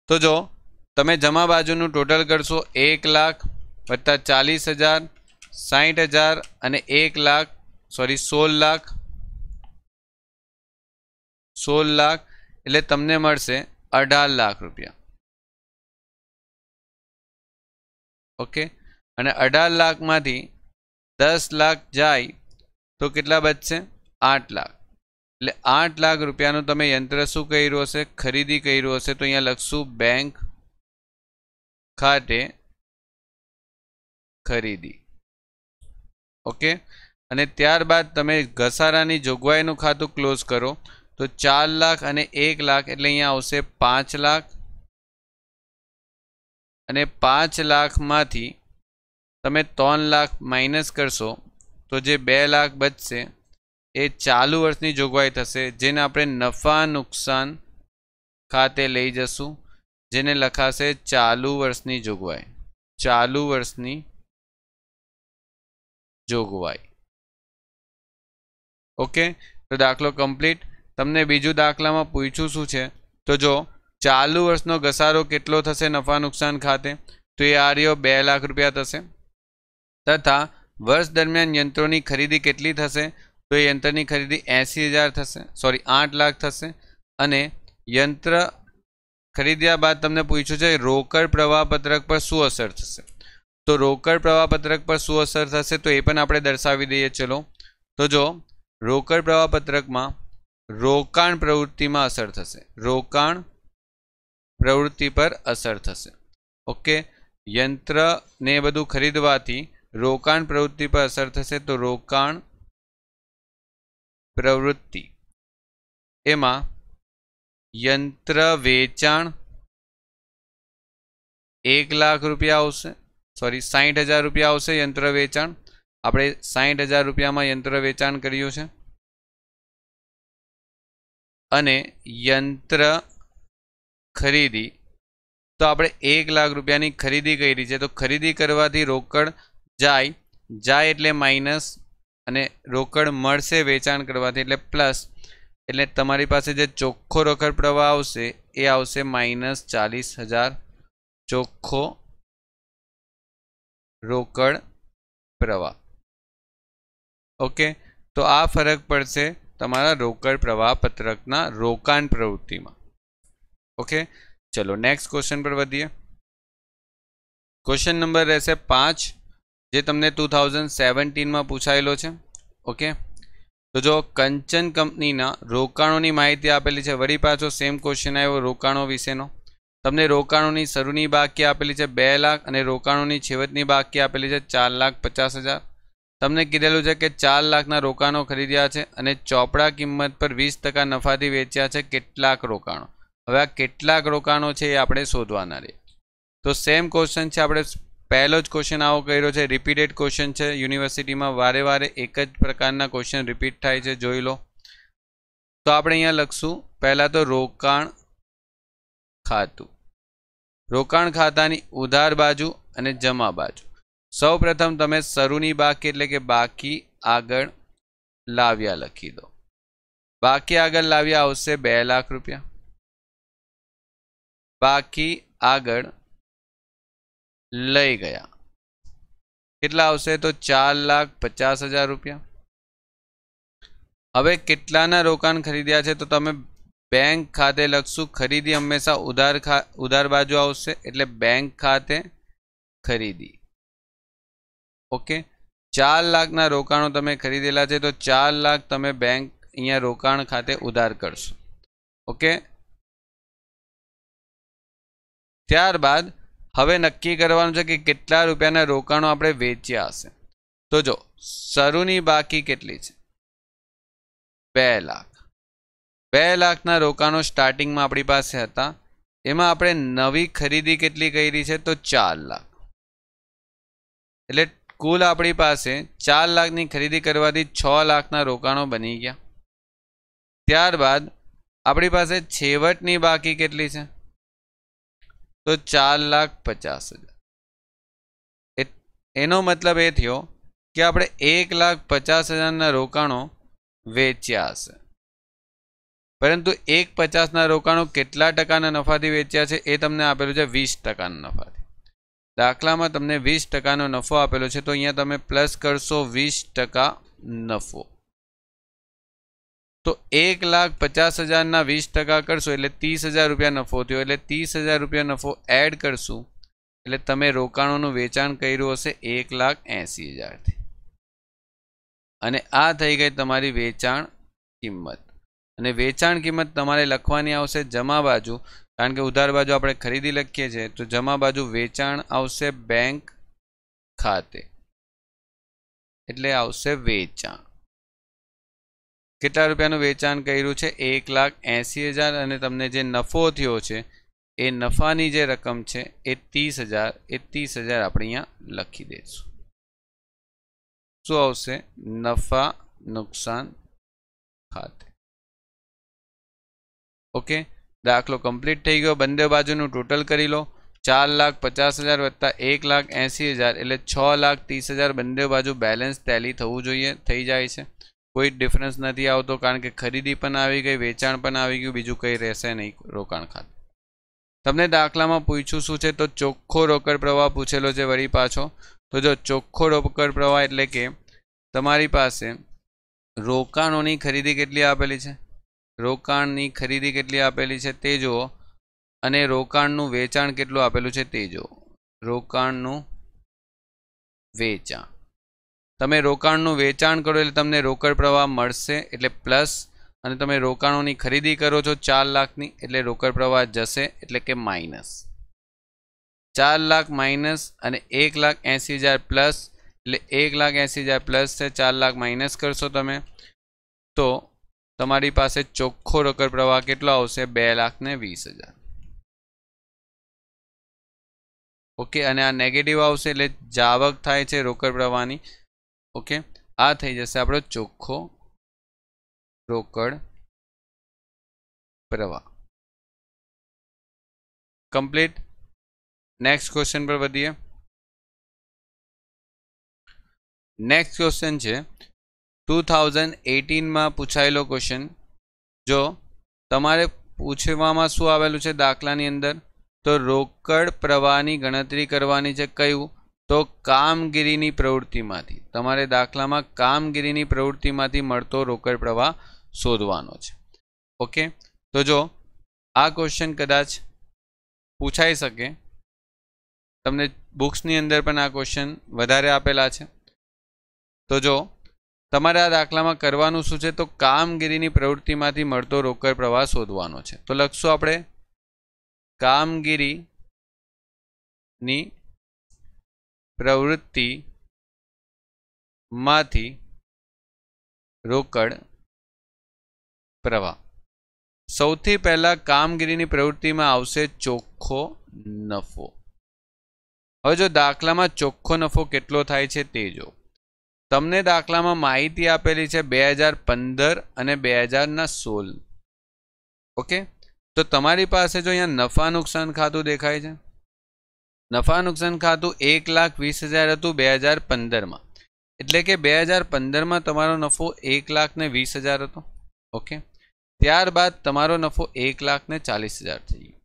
તો જો તમે જમા બાજુનું ટોટલ કરશો એક લાખ વત્તા ચાલીસ હજાર સાહીઠ હજાર અને એક લાખ સોરી સોળ લાખ સોળ લાખ એટલે તમને મળશે અઢાર લાખ રૂપિયા ઓકે અને અઢાર લાખમાંથી દસ લાખ જાય તો કેટલા બચશે આઠ લાખ એટલે આઠ લાખ રૂપિયાનું તમે યંત્ર શું કર્યું હશે ખરીદી કર્યું હશે તો અહીંયા લખશું બેંક ખાતે ખરીદી ઓકે અને ત્યારબાદ તમે ઘસારાની જોગવાઈનું ખાતું ક્લોઝ કરો તો ચાર લાખ અને એક લાખ એટલે અહીંયા આવશે પાંચ લાખ અને પાંચ લાખમાંથી તમે ત્રણ લાખ માઇનસ કરશો તો જે બે લાખ બચશે એ ચાલુ વર્ષની જોગવાઈ થશે જેને આપણે નફા નુકસાન ખાતે લઈ જશું જેને લખાશે ચાલુ વર્ષની જોગવાઈ ચાલુ વર્ષની જોગવાઈ ઓકે તો દાખલો કમ્પલેટ તમને બીજો દાખલામાં પૂછ્યું શું છે તો જો ચાલુ વર્ષનો ઘસારો કેટલો થશે નફા નુકસાન ખાતે તો એ આર યો 2 લાખ રૂપિયા થશે તથા વર્ષ દરમિયાન યંત્રોની ખરીદી કેટલી થશે તો એ યંત્રની ખરીદી એંસી હજાર થશે સોરી આઠ લાખ થશે અને યંત્ર ખરીદ્યા બાદ તમને પૂછ્યું છે રોકડ પ્રવાહપત્રક પર શું અસર થશે તો રોકડ પ્રવાહપત્રક પર શું અસર થશે તો એ પણ આપણે દર્શાવી દઈએ ચલો તો જો રોકડ પ્રવાહપત્રકમાં રોકાણ પ્રવૃત્તિમાં અસર થશે રોકાણ પ્રવૃત્તિ પર અસર થશે ઓકે યંત્રને બધું ખરીદવાથી રોકાણ પ્રવૃત્તિ પર અસર થશે તો રોકાણ પ્રવૃત્તિ એમાં યંત્ર વેચાણ એક લાખ રૂપિયા આવશે સોરી સાહીઠ હજાર રૂપિયા આવશે યંત્ર વેચાણ આપણે સાહીઠ હજાર રૂપિયામાં યંત્ર વેચાણ કર્યું છે અને યંત્ર ખરીદી તો આપણે એક લાખ રૂપિયાની ખરીદી કરી છે તો ખરીદી કરવાથી રોકડ જાય જાય એટલે માઇનસ અને રોકડ મળશે વેચાણ કરવાથી એટલે પ્લસ એટલે તમારી પાસે જે ચોખ્ખો રોકડ પ્રવાહ આવશે એ આવશે માઈનસ 40000 ચોખ્ખો રોકડ પ્રવાહ ઓકે તો આ ફરક પડસે તમારો રોકડ પ્રવાહ પત્રકના રોકાણ પ્રવૃત્તિમાં ઓકે ચલો નેક્સ્ટ ક્વેશ્ચન પર વધીએ ક્વેશ્ચન નંબર એસે 5 જે તમને ટુ થાઉઝન્ડ સેવન્ટીનમાં પૂછાયેલો છે ઓકે તો જો કંચન કંપનીના રોકાણોની માહિતી આપેલી છે વળી પાછો સેમ ક્વેશ્ચન આવ્યો રોકાણો વિશેનો તમને રોકાણોની શરૂની બાકી આપેલી છે બે લાખ અને રોકાણોની છેવટની બાકી આપેલી છે ચાર લાખ પચાસ હજાર તમને કીધેલું છે કે ચાર લાખના રોકાણો ખરીદ્યા છે અને ચોપડા કિંમત પર વીસ ટકા નફાથી વેચ્યા છે કેટલાક રોકાણો હવે આ કેટલાક રોકાણો છે એ આપણે શોધવાના રહીએ તો સેમ ક્વેશ્ચન છે આપણે પહેલો જ ક્વેશ્ચન આવો કર્યો છે રિપીટેડ ક્વેશ્ચન છે યુનિવર્સિટીમાં વારે વારે એક જ પ્રકારના ક્વેશ્ચન રિપીટ થાય છે જોઈ લો તો આપણે અહીંયા લખશું પહેલાં તો રોકાણ ખાતું રોકાણ ખાતાની ઉધાર બાજુ અને જમા બાજુ સૌપ્રથમ તમે શરૂની બાકી એટલે કે બાકી આગળ લાવ્યા લખી દો બાકી આગળ લાવ્યા આવશે બે લાખ રૂપિયા બાકી આગળ ले गया कितना આવશે તો 450000 હવે કેટલાના રોકાણ ખરીદ્યા છે તો તમે બેંક ખાતે લખશું ખરીદી હંમેશા ઉધાર ઉધાર બાજુ આવશે એટલે બેંક ખાતે ખરીદી ઓકે 4 લાખ ના રોકાણો તમે ખરીદેલા છે તો 4 લાખ તમે બેંક અહીંયા રોકાણ ખાતે ઉધાર કરશો ઓકે ત્યારબાદ હવે નક્કી કરવાનું છે કે કેટલા રૂપિયાના રોકાણો આપણે વેચ્યા હશે તો જો શરૂની બાકી કેટલી છે બે લાખ બે લાખના રોકાણો સ્ટાર્ટિંગમાં આપણી પાસે હતા એમાં આપણે નવી ખરીદી કેટલી કરી છે તો ચાર લાખ એટલે કુલ આપણી પાસે ચાર લાખની ખરીદી કરવાથી છ લાખના રોકાણો બની ગયા ત્યારબાદ આપણી પાસે છેવટની બાકી કેટલી છે તો ચાર લાખ પચાસ હજાર એનો મતલબ એ થયો કે આપણે એક લાખ પચાસ હજારના રોકાણો વેચ્યા હશે પરંતુ એક પચાસના રોકાણો કેટલા ટકાના નફાથી વેચ્યા છે એ તમને આપેલું છે વીસ ટકાના નફાથી દાખલામાં તમને વીસ ટકાનો નફો આપેલો છે તો અહીંયા તમે પ્લસ કરશો વીસ ટકા નફો તો એક લાખ પચાસ હજારના વીસ ટકા કરશો એટલે ત્રીસ હજાર રૂપિયા નફો થયો એટલે ત્રીસ હજાર રૂપિયા નફો એડ કરશું એટલે તમે રોકાણોનું વેચાણ કર્યું હશે એક લાખ એંસી હજારથી અને આ થઈ ગઈ તમારી વેચાણ કિંમત અને વેચાણ કિંમત તમારે લખવાની આવશે જમા બાજુ કારણ કે ઉધાર બાજુ આપણે ખરીદી લખીએ છીએ તો જમા બાજુ વેચાણ આવશે બેંક ખાતે એટલે આવશે વેચાણ કેટલા રૂપિયાનું વેચાણ કર્યું છે એક લાખ એંસી હજાર અને તમને જે નફો થયો છે એ નફાની જે રકમ છે એ ત્રીસ હજાર એ ત્રીસ હજાર આપણે અહીંયા લખી દઈશું શું આવશે નફા નુકસાન ખાતે ઓકે દાખલો કમ્પ્લીટ થઈ ગયો બંને બાજુનું ટોટલ કરી લો ચાર લાખ પચાસ હજાર વત્તા એક લાખ એંસી હજાર એટલે છ લાખ ત્રીસ હજાર બંને બાજુ બેલેન્સ ટેલી થવું જોઈએ થઈ જાય છે કોઈ ડિફરન્સ નથી આવતો કારણ કે ખરીદી પણ આવી ગઈ વેચાણ પણ આવી ગયું બીજું કંઈ રહેશે નહીં રોકાણ ખાતે તમને દાખલામાં પૂછ્યું શું છે તો ચોખ્ખો રોકડ પ્રવાહ પૂછેલો છે વળી પાછો તો જો ચોખ્ખો રોકડ પ્રવાહ એટલે કે તમારી પાસે રોકાણોની ખરીદી કેટલી આપેલી છે રોકાણની ખરીદી કેટલી આપેલી છે તે જુઓ અને રોકાણનું વેચાણ કેટલું આપેલું છે તે જુઓ રોકાણનું વેચાણ તમે રોકાણનું વેચાણ કરો એટલે તમને રોકડ પ્રવાહ મળશે એટલે પ્લસ અને તમે રોકાણોની ખરીદી કરો છો ચાર લાખની એટલે રોકડ પ્રવાહ જશે એટલે કે માઇનસ ચાર લાખ માઇનસ અને એક લાખ એંસી હજાર પ્લસ એટલે એક લાખ એંસી હજાર પ્લસ છે ચાર લાખ માઇનસ કરશો તમે તો તમારી પાસે ચોખ્ખો રોકડ પ્રવાહ કેટલો આવશે બે લાખ ને વીસ હજાર ઓકે અને આ નેગેટિવ આવશે એટલે જાવક થાય છે રોકડ પ્રવાહની ઓકે આ થઈ જશે આપણો ચોખ્ખો રોકડ પ્રવાહ કમ્પ્લીટ નેક્સ્ટ ક્વેશ્ચન પર વધીએ નેક્સ્ટ ક્વેશ્ચન છે ટુ થાઉઝન્ડ એટીનમાં પૂછાયેલો ક્વેશ્ચન જો તમારે પૂછવામાં શું આવેલું છે દાખલાની અંદર તો રોકડ પ્રવાહની ગણતરી કરવાની છે કયું તો કામગીરીની પ્રવૃત્તિમાંથી તમારે દાખલામાં કામગીરીની પ્રવૃત્તિમાંથી મળતો રોકડ પ્રવાહ શોધવાનો છે ઓકે તો જો આ ક્વેશ્ચન કદાચ પૂછાઈ શકે તમને બુક્સની અંદર પણ આ ક્વેશ્ચન વધારે આપેલા છે તો જો તમારે આ દાખલામાં કરવાનું શું છે તો કામગીરીની પ્રવૃત્તિમાંથી મળતો રોકડ પ્રવાહ શોધવાનો છે તો લખશું આપણે કામગીરીની પ્રવૃત્તિમાંથી રોકડ પ્રવાહ સૌથી પહેલા કામગીરીની પ્રવૃત્તિમાં આવશે ચોખ્ખો નફો હવે જો દાખલામાં ચોખ્ખો નફો કેટલો થાય છે તે જો તમને દાખલામાં માહિતી આપેલી છે બે હજાર પંદર અને બે હજારના સોળ ઓકે તો તમારી પાસે જો અહીંયા નફા નુકસાન ખાતું દેખાય છે નફા નુકસાન ખાતું એક લાખ વીસ હજાર હતું બે હજાર પંદરમાં એટલે કે બે હજાર પંદરમાં તમારો નફો એક લાખ ને વીસ હજાર હતો ઓકે ત્યારબાદ તમારો નફો એક લાખ ને ચાલીસ હજાર થઈ ગયો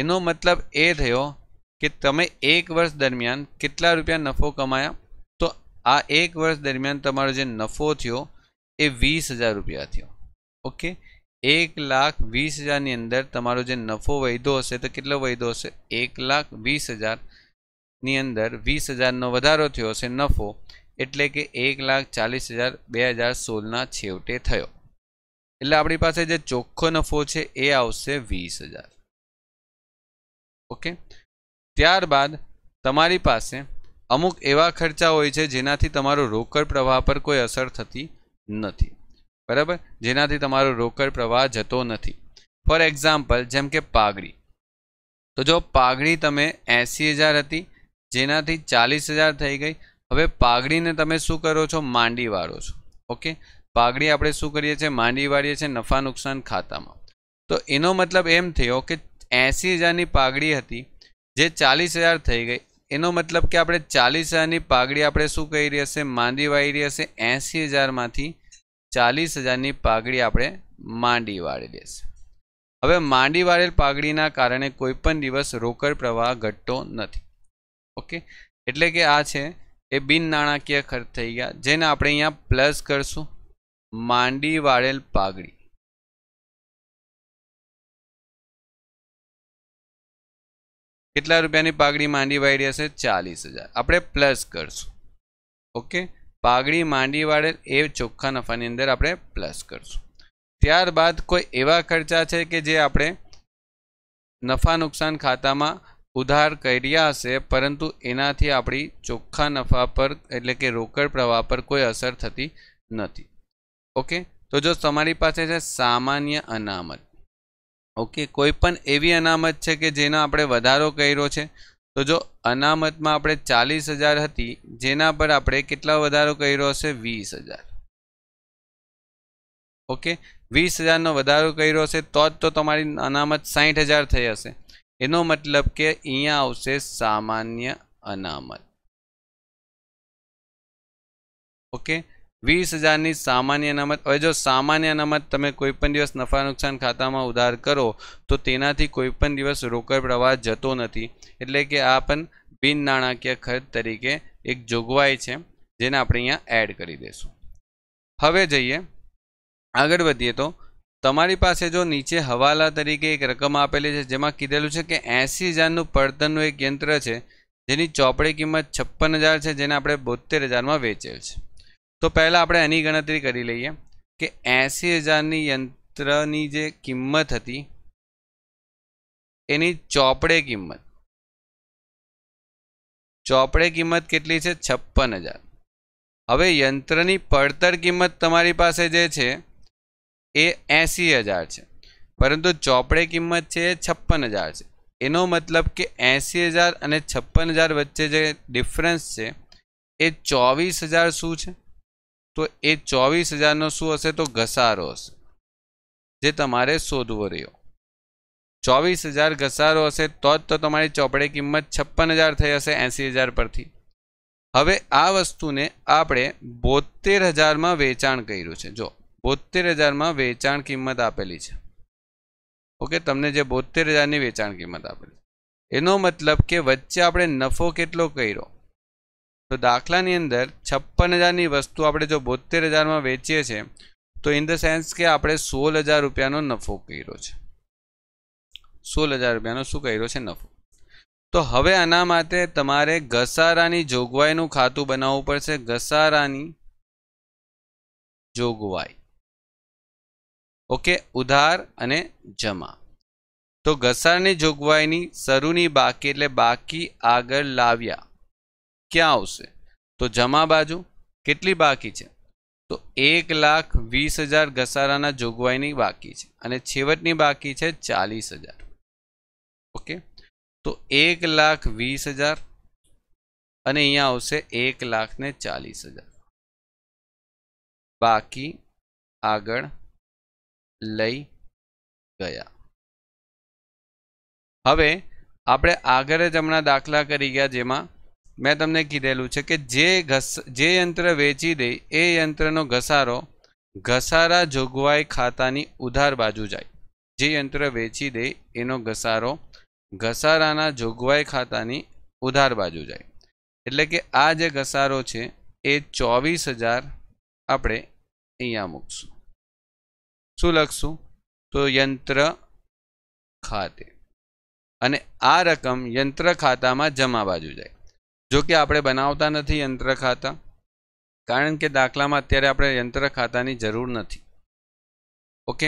એનો મતલબ એ થયો કે તમે એક વર્ષ દરમિયાન કેટલા રૂપિયા નફો કમાયા તો આ એક વર્ષ દરમિયાન તમારો જે નફો થયો એ વીસ હજાર રૂપિયા થયો ઓકે એક લાખ વીસ હજારની અંદર તમારો જે નફો વૈધો હશે તો કેટલો વૈધો હશે એક લાખ વીસ હજારની અંદર વીસ હજારનો વધારો થયો હશે નફો એટલે કે એક લાખ ચાલીસ હજાર બે હજાર સોળના છેવટે થયો એટલે આપણી પાસે જે ચોખ્ખો નફો છે એ આવશે વીસ હજાર ઓકે ત્યારબાદ તમારી પાસે અમુક એવા ખર્ચા હોય છે જેનાથી તમારો રોકડ પ્રવાહ પર કોઈ અસર થતી નથી બરાબર જેનાથી તમારો રોકડ પ્રવાહ જતો નથી ફોર એક્ઝામ્પલ જેમ કે પાઘડી તો જો પાઘડી તમે એંસી હજાર હતી જેનાથી ચાલીસ હજાર થઈ ગઈ હવે પાઘડીને તમે શું કરો છો માંડી વાળો છો ઓકે પાઘડી આપણે શું કરીએ છીએ માંડી વાળીએ છીએ નફા નુકસાન ખાતામાં તો એનો મતલબ એમ થયો કે એંસી હજારની પાઘડી હતી જે ચાલીસ હજાર થઈ ગઈ એનો મતલબ કે આપણે ચાલીસ હજારની પાઘડી આપણે શું કરી રહી હશે માંડી વાળી રહી હશે એંસી હજારમાંથી ચાલીસ હજારની પાઘડી આપણે માંડી વાળી દેશે હવે માંડી વાળેલ પાઘડીના કારણે કોઈ પણ દિવસ રોકડ પ્રવાહ ઘટતો નથી ઓકે એટલે કે આ છે એ બિન નાણાકીય ખર્ચ થઈ ગયા જેને આપણે અહીંયા પ્લસ કરશું માંડી વાળેલ પાઘડી કેટલા રૂપિયાની પાઘડી માંડી વાળી હશે ચાલીસ હજાર આપણે પ્લસ કરશું ઓકે પાઘડી માંડી વાળેલ એ ચોખ્ખા નફાની અંદર આપણે પ્લસ કરશું ત્યારબાદ કોઈ એવા ખર્ચા છે કે જે આપણે નફા નુકસાન ખાતામાં ઉધાર કર્યા હશે પરંતુ એનાથી આપણી ચોખ્ખા નફા પર એટલે કે રોકડ પ્રવાહ પર કોઈ અસર થતી નથી ઓકે તો જો તમારી પાસે છે સામાન્ય અનામત ઓકે કોઈ પણ એવી અનામત છે કે જેનો આપણે વધારો કર્યો છે તો જો અનામતમાં આપણે ચાલીસ હજાર હતી જેના પર આપણે કેટલા વધારો કર્યો હશે વીસ હજાર ઓકે વીસ હજારનો વધારો કર્યો હશે તો જ તો તમારી અનામત સાહીઠ હજાર થઈ હશે એનો મતલબ કે અહીંયા આવશે સામાન્ય અનામત ઓકે વીસ હજારની સામાન્ય અનામત હવે જો સામાન્ય અનામત તમે કોઈપણ દિવસ નફા નુકસાન ખાતામાં ઉધાર કરો તો તેનાથી કોઈપણ દિવસ રોકડ પ્રવાહ જતો નથી એટલે કે આ પણ બિન નાણાકીય ખર્ચ તરીકે એક જોગવાઈ છે જેને આપણે અહીંયા એડ કરી દઈશું હવે જઈએ આગળ વધીએ તો તમારી પાસે જો નીચે હવાલા તરીકે એક રકમ આપેલી છે જેમાં કીધેલું છે કે એંસી હજારનું પડતરનું એક યંત્ર છે જેની ચોપડી કિંમત છપ્પન હજાર છે જેને આપણે બોતેર હજારમાં વેચેલ છે તો પહેલાં આપણે એની ગણતરી કરી લઈએ કે એંસી હજારની યંત્રની જે કિંમત હતી એની ચોપડે કિંમત ચોપડે કિંમત કેટલી છે છપ્પન હજાર હવે યંત્રની પડતર કિંમત તમારી પાસે જે છે એ એંસી હજાર છે પરંતુ ચોપડે કિંમત છે એ છપ્પન હજાર છે એનો મતલબ કે એંસી હજાર અને છપ્પન હજાર વચ્ચે જે ડિફરન્સ છે એ ચોવીસ હજાર શું છે તો એ ચોવીસ હજારનો શું હશે તો ઘસારો હશે જે તમારે શોધવો રહ્યો ચોવીસ હજાર ઘસારો હશે તો જ તો તમારી ચોપડે કિંમત છપ્પન હજાર થઈ હશે એંસી હજાર પરથી હવે આ વસ્તુને આપણે બોતેર હજારમાં વેચાણ કર્યું છે જો બોતેર હજારમાં વેચાણ કિંમત આપેલી છે ઓકે તમને જે બોતેર હજારની વેચાણ કિંમત આપેલી એનો મતલબ કે વચ્ચે આપણે નફો કેટલો કર્યો તો દાખલાની અંદર છપ્પન હજારની વસ્તુ આપણે જો બોતેર હજારમાં વેચીએ છીએ તો ઇન ધ સેન્સ કે આપણે સોળ હજાર રૂપિયાનો નફો કર્યો છે સોળ હજાર રૂપિયાનો શું કર્યો છે નફો તો હવે આના માટે તમારે ઘસારાની જોગવાઈનું ખાતું બનાવવું પડશે ઘસારાની જોગવાઈ ઓકે ઉધાર અને જમા તો ઘસારની જોગવાઈની શરૂની બાકી એટલે બાકી આગળ લાવ્યા ક્યાં આવશે તો જમા બાજુ કેટલી બાકી છે તો એક લાખ વીસ હજાર ઘસારાના જોગવાઈની બાકી છે અને છેવટની બાકી છે ચાલીસ હજાર ઓકે તો એક લાખ વીસ હજાર અને અહીંયા આવશે એક લાખ ને ચાલીસ હજાર બાકી આગળ લઈ ગયા હવે આપણે આગળ જ હમણાં દાખલા કરી ગયા જેમાં મેં તમને કીધેલું છે કે જે ઘસ જે યંત્ર વેચી દે એ યંત્રનો ઘસારો ઘસારા જોગવાઈ ખાતાની ઉધાર બાજુ જાય જે યંત્ર વેચી દે એનો ઘસારો ઘસારાના જોગવાઈ ખાતાની ઉધાર બાજુ જાય એટલે કે આ જે ઘસારો છે એ ચોવીસ હજાર આપણે અહીંયા મૂકશું શું લખશું તો યંત્ર ખાતે અને આ રકમ યંત્ર ખાતામાં જમા બાજુ જાય જો કે આપણે બનાવતા નથી યંત્ર ખાતા કારણ કે દાખલામાં અત્યારે આપણે યંત્ર ખાતાની જરૂર નથી ઓકે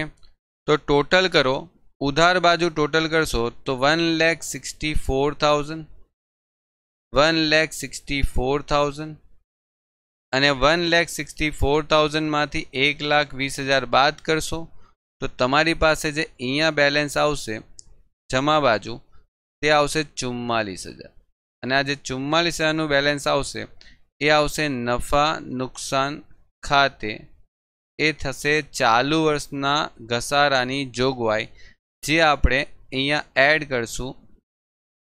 તો ટોટલ કરો ઉધાર બાજુ ટોટલ કરશો તો one lakh sixty four thousand one lakh sixty four thousand અને વન લેખ સિક્સટી ફોર થાઉઝન્ડમાંથી એક લાખ વીસ હજાર બાદ કરશો તો તમારી પાસે જે અહીંયા બેલેન્સ આવશે જમા બાજુ તે આવશે ચુમ્માલીસ હજાર અને આ જે ચુમ્માલીસ હજારનું બેલેન્સ આવશે એ આવશે નફા નુકસાન ખાતે એ થશે ચાલુ વર્ષના ઘસારાની જોગવાઈ જે આપણે અહીંયા એડ કરશું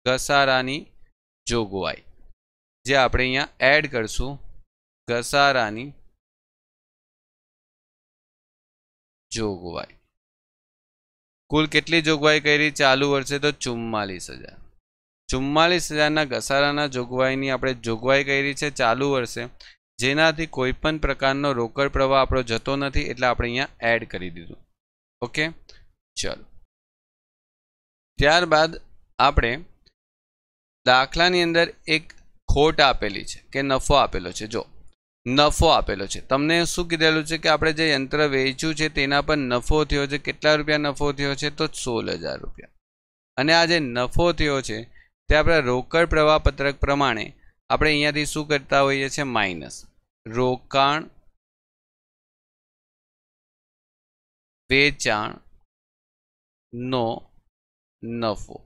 ઘસારાની જોગવાઈ જે આપણે અહીંયા એડ કરશું ઘસારાની જોગવાઈ કુલ કેટલી જોગવાઈ કરી ચાલુ વર્ષે તો ચુમ્માલીસ હજાર ચુમ્માલીસ હજારના ઘસારાના જોગવાઈની આપણે જોગવાઈ કરી છે ચાલુ વર્ષે જેનાથી કોઈપણ પ્રકારનો રોકડ પ્રવાહ આપણો જતો નથી એટલે આપણે અહીંયા એડ કરી દીધું ઓકે ચલો ત્યારબાદ આપણે દાખલાની અંદર એક ખોટ આપેલી છે કે નફો આપેલો છે જો નફો આપેલો છે તમને શું કીધેલું છે કે આપણે જે યંત્ર વેચ્યું છે તેના પર નફો થયો છે કેટલા રૂપિયા નફો થયો છે તો સોળ હજાર રૂપિયા અને આ જે નફો થયો છે તે આપણા રોકડ પ્રવાહ પત્રક પ્રમાણે આપણે અહીંયાથી શું કરતા હોઈએ છીએ માઇનસ રોકાણ વેચાણ નો નફો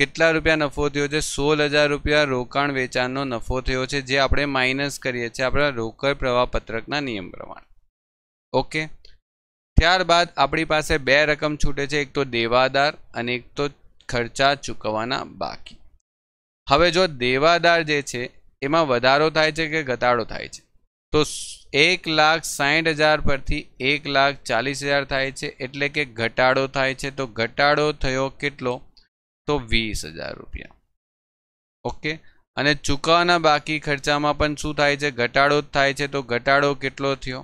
કેટલા રૂપિયા નફો થયો છે સોળ હજાર રૂપિયા રોકાણ વેચાણનો નફો થયો છે જે આપણે માઇનસ કરીએ છીએ આપણા રોકડ પ્રવાહ પત્રકના નિયમ પ્રમાણે ઓકે ત્યારબાદ આપણી પાસે બે રકમ છૂટે છે એક તો દેવાદાર અને એક તો ખર્ચા ચૂકવવાના બાકી હવે જો દેવાદાર જે છે એમાં વધારો થાય છે કે ઘટાડો થાય છે તો એક લાખ સાઠ હજાર પરથી એક લાખ ચાલીસ હજાર થાય છે એટલે કે ઘટાડો થાય છે તો ઘટાડો થયો કેટલો તો વીસ હજાર રૂપિયા ઓકે અને ચૂકવવાના બાકી ખર્ચામાં પણ શું થાય છે ઘટાડો જ થાય છે તો ઘટાડો કેટલો થયો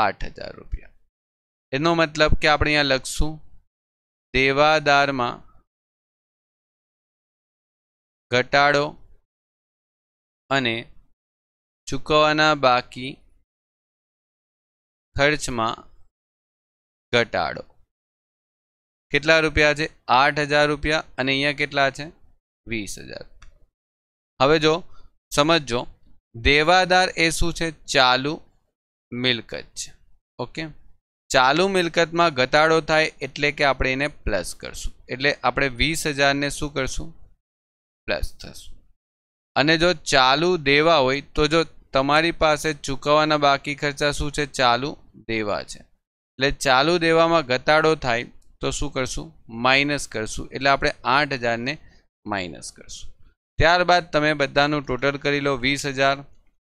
આઠ હજાર રૂપિયા એનો મતલબ કે આપણે અહીંયા લખશું દેવાદારમાં ઘટાડો અને ચૂકવવાના બાકી ખર્ચમાં ઘટાડો કેટલા રૂપિયા છે આઠ હજાર રૂપિયા અને અહીંયા કેટલા છે વીસ હજાર હવે જો સમજો દેવાદાર એ શું છે ચાલુ મિલકત છે ઓકે ચાલુ મિલકતમાં ઘટાડો થાય એટલે કે આપણે એને પ્લસ કરશું એટલે આપણે વીસ હજારને શું કરશું પ્લસ થશું અને જો ચાલુ દેવા હોય તો જો તમારી પાસે ચૂકવવાના બાકી ખર્ચા શું છે ચાલુ દેવા છે એટલે ચાલુ દેવામાં ઘટાડો થાય તો શું કરશું માઇનસ કરશું એટલે આપણે આઠ હજારને માઇનસ કરશું ત્યારબાદ તમે બધાનું ટોટલ કરી લો વીસ હજાર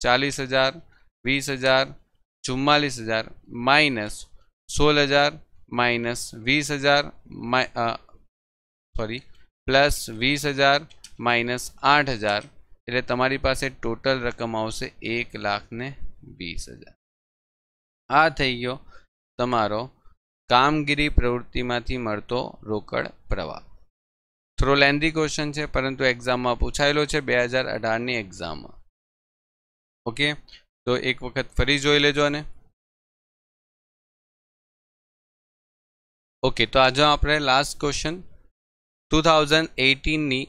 ચાલીસ હજાર વીસ હજાર ચુમ્માલીસ હજાર માઇનસ સોળ હજાર માઇનસ વીસ હજાર સોરી પ્લસ વીસ હજાર માઇનસ આઠ હજાર એટલે તમારી પાસે ટોટલ રકમ આવશે એક લાખ ને વીસ હજાર આ થઈ ગયો તમારો કામગીરી પ્રવૃત્તિમાંથી મળતો રોકડ પ્રવાહ થોડો લેન્ધી ક્વેશ્ચન છે પરંતુ એક્ઝામમાં પૂછાયેલો છે બે હજાર અઢારની એક્ઝામમાં ઓકે તો એક વખત ફરી જોઈ લેજો ને ઓકે તો આજે આપણે લાસ્ટ ક્વેશ્ચન ટુ થાઉઝન્ડ એટીનની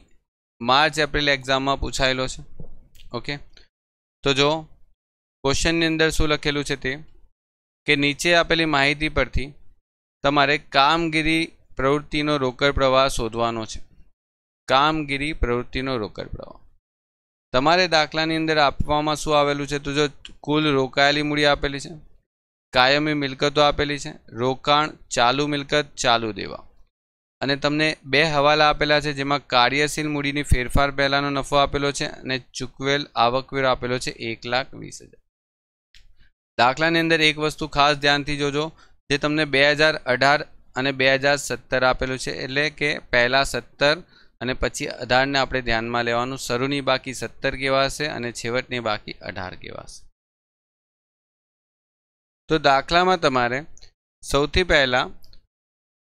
માર્ચ એપ્રિલ એક્ઝામમાં પૂછાયેલો છે ઓકે તો જો ક્વેશ્ચનની અંદર શું લખેલું છે તે કે નીચે આપેલી માહિતી પરથી તમારે કામગીરી પ્રવૃત્તિનો રોકડ પ્રવાહ શોધવાનો છે કામગીરી પ્રવૃત્તિનો રોકડ પ્રવાહ તમારે દાખલાની અંદર આપવામાં શું આવેલું છે તો જો કુલ રોકાયેલી મૂડી આપેલી છે કાયમી મિલકતો આપેલી છે રોકાણ ચાલુ મિલકત ચાલુ દેવા અને તમને બે હવાલા આપેલા છે જેમાં કાર્યશીલ મૂડીની ફેરફાર પહેલાંનો નફો આપેલો છે અને ચૂકવેલ આવકવેરો આપેલો છે એક લાખ વીસ હજાર દાખલાની અંદર એક વસ્તુ ખાસ ધ્યાનથી જોજો જે તમને બે હજાર અઢાર અને બે હજાર સત્તર આપેલું છે એટલે કે પહેલાં સત્તર અને પછી અઢારને આપણે ધ્યાનમાં લેવાનું શરૂની બાકી સત્તર કેવા હશે અને છેવટની બાકી અઢાર કેવા હશે તો દાખલામાં તમારે સૌથી પહેલાં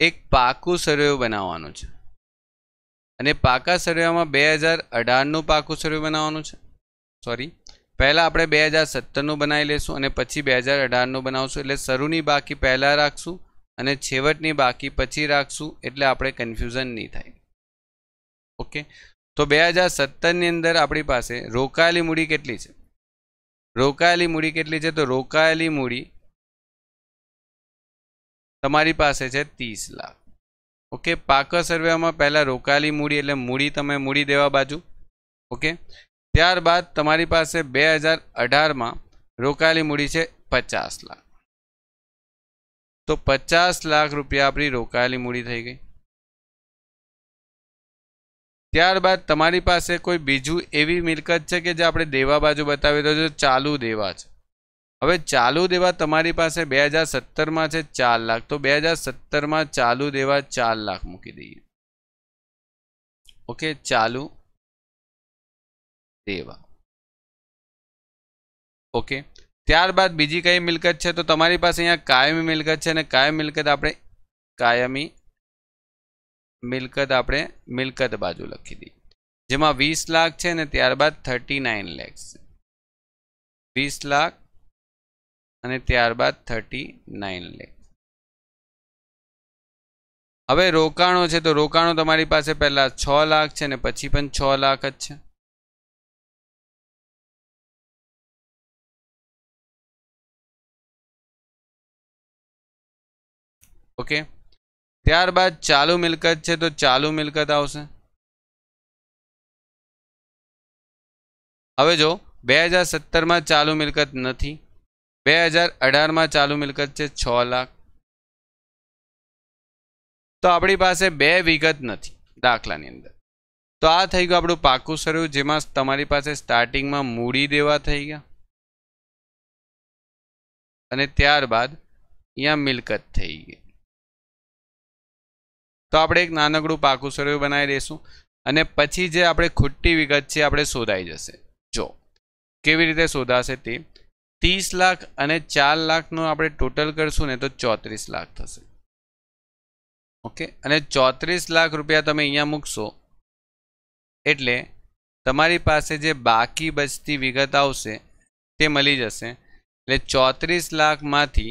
એક પાકું સર્વે બનાવવાનો છે અને પાકા સર્વેમાં બે હજાર અઢારનું પાકું સર્વે બનાવવાનું છે સોરી પહેલાં આપણે બે હજાર સત્તરનું બનાવી લઈશું અને પછી બે હજાર અઢારનું બનાવશું એટલે શરૂની બાકી પહેલાં રાખશું અને છેવટની બાકી પછી રાખશું એટલે આપણે કન્ફ્યુઝન નહીં થાય ઓકે તો બે હજાર સત્તરની અંદર આપણી પાસે રોકાયેલી મૂડી કેટલી છે રોકાયેલી મૂડી કેટલી છે તો રોકાયેલી મૂડી તમારી પાસે છે 30 લાખ ઓકે પાક સર્વેમાં પહેલા રોકાલી મુડી એટલે મુડી તમે મુડી દેવા બાજુ ઓકે ત્યાર બાદ તમારી પાસે 2018 માં રોકાલી મુડી છે 50 લાખ તો 50 લાખ રૂપિયા આપની રોકાલી મુડી થઈ ગઈ ત્યાર બાદ તમારી પાસે કોઈ બીજું એવી મિલકત છે કે જે આપણે દેવા બાજુ બતાવિતો છે ચાલુ દેવા છે અવે ચાલુ દેવા તમારી પાસે 2017 માં છે 4 લાખ તો 2017 માં ચાલુ દેવા 4 લાખ મૂકી દઈએ ઓકે ચાલુ દેવા ઓકે ત્યાર બાદ બીજી કઈ મિલકત છે તો તમારી પાસે અહીંયા કાયમી મિલકત છે અને કાયમી મિલકત આપણે કાયમી મિલકત આપણે મિલકત बाजू લખી દીધી જેમાં 20 લાખ છે ને ત્યાર બાદ 39 લાખ 20 લાખ અને ત્યારબાદ થર્ટી નાઇન લેખ હવે રોકાણો છે તો રોકાણો તમારી પાસે પહેલાં છ લાખ છે ને પછી પણ છ લાખ જ છે ઓકે ત્યારબાદ ચાલુ મિલકત છે તો ચાલુ મિલકત આવશે હવે જો બે હજાર સત્તરમાં ચાલુ મિલકત નથી બે હજાર અઢારમાં ચાલુ મિલકત છે છ લાખ તો આપણી પાસે બે વિગત નથી દાખલાની અંદર તો આ થઈ ગયું આપણું પાકું સ્વરૂપ જેમાં તમારી પાસે સ્ટાર્ટિંગમાં મૂડી દેવા થઈ ગયા અને ત્યારબાદ અહીંયા મિલકત થઈ ગઈ તો આપણે એક નાનકડું પાકું સ્વરૂપ બનાવી દઈશું અને પછી જે આપણે ખુટ્ટી વિગત છે આપણે શોધાઈ જશે જો કેવી રીતે શોધાશે તે ત્રીસ લાખ અને ચાર લાખનું આપણે ટોટલ કરશું ને તો ચોત્રીસ લાખ થશે ઓકે અને ચોત્રીસ લાખ રૂપિયા તમે અહીંયા મૂકશો એટલે તમારી પાસે જે બાકી બચતી વિગત આવશે તે મળી જશે એટલે ચોત્રીસ લાખમાંથી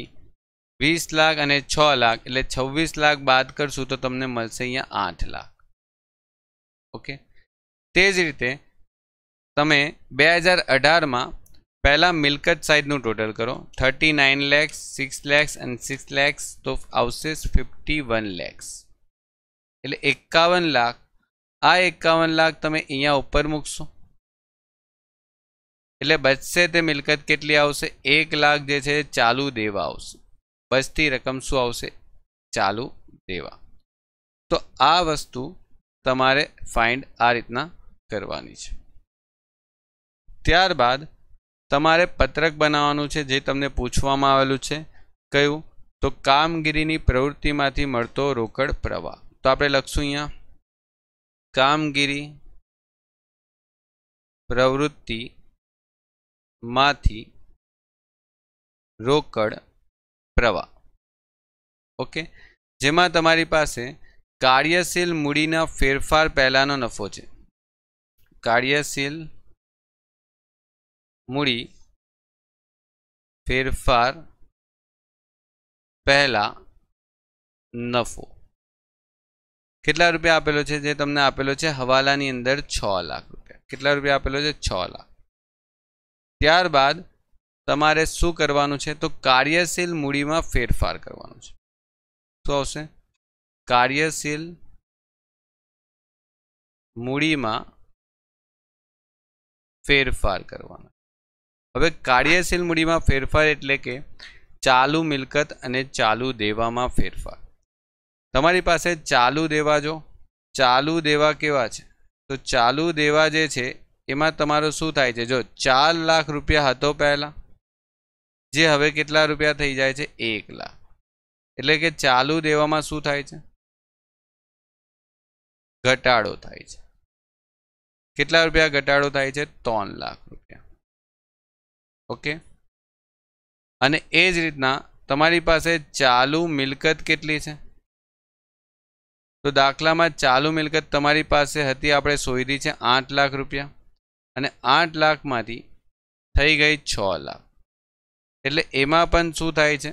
વીસ લાખ અને છ લાખ એટલે છવ્વીસ લાખ બાદ કરશું તો તમને મળશે અહીંયા આઠ લાખ ઓકે તે જ રીતે તમે બે હજાર અઢારમાં પહેલાં મિલકત સાઇઝનું ટોટલ કરો thirty nine lakhs six lakhs and six lakhs તો આવશે ફિફ્ટી વન લેક્સ એટલે એકાવન લાખ આ એકાવન લાખ તમે અહીંયા ઉપર મૂકશો એટલે બચશે તે મિલકત કેટલી આવશે એક લાખ જે છે ચાલુ દેવા આવશે બચતી રકમ શું આવશે ચાલુ દેવા તો આ વસ્તુ તમારે ફાઇન્ડ આ રીતના કરવાની છે ત્યારબાદ તમારે પત્રક બનાવવાનું છે જે તમને પૂછવામાં આવેલું છે કયું તો કામગીરીની પ્રવૃત્તિમાંથી મળતો રોકડ પ્રવાહ તો આપણે લખશું અહીંયા કામગીરી પ્રવૃત્તિમાંથી રોકડ પ્રવાહ ઓકે જેમાં તમારી પાસે કાર્યશીલ મૂડીના ફેરફાર પહેલાંનો નફો છે કાર્યશીલ મૂડી ફેરફાર પહેલો નફો કેટલા રૂપિયા આપેલા છે જે તમને આપેલા છે હવાલાની અંદર 6 લાખ રૂપિયા કેટલા રૂપિયા આપેલા છે 6 લાખ ત્યારબાદ તમારે શું કરવાનું છે તો કાર્યશીલ મૂડીમાં ફેરફાર કરવાનો છે તો આવશે કાર્યશીલ મૂડીમાં ફેરફાર કરવાનો હવે કાર્યશીલ મૂડીમાં ફેરફાર એટલે કે ચાલુ મિલકત અને ચાલુ દેવામાં ફેરફાર તમારી પાસે ચાલુ દેવા જો ચાલુ દેવા કેવા છે તો ચાલુ દેવા જે છે એમાં તમારો શું થાય છે જો ચાર લાખ રૂપિયા હતો પહેલાં જે હવે કેટલા રૂપિયા થઈ જાય છે એક લાખ એટલે કે ચાલુ દેવામાં શું થાય છે ઘટાડો થાય છે કેટલા રૂપિયા ઘટાડો થાય છે ત્રણ લાખ રૂપિયા ઓકે અને એ જ રીતના તમારી પાસે ચાલુ મિલકત કેટલી છે તો દાખલામાં ચાલુ મિલકત તમારી પાસે હતી આપણે સોયરી છે આઠ લાખ રૂપિયા અને આઠ લાખમાંથી થઈ ગઈ છ લાખ એટલે એમાં પણ શું થાય છે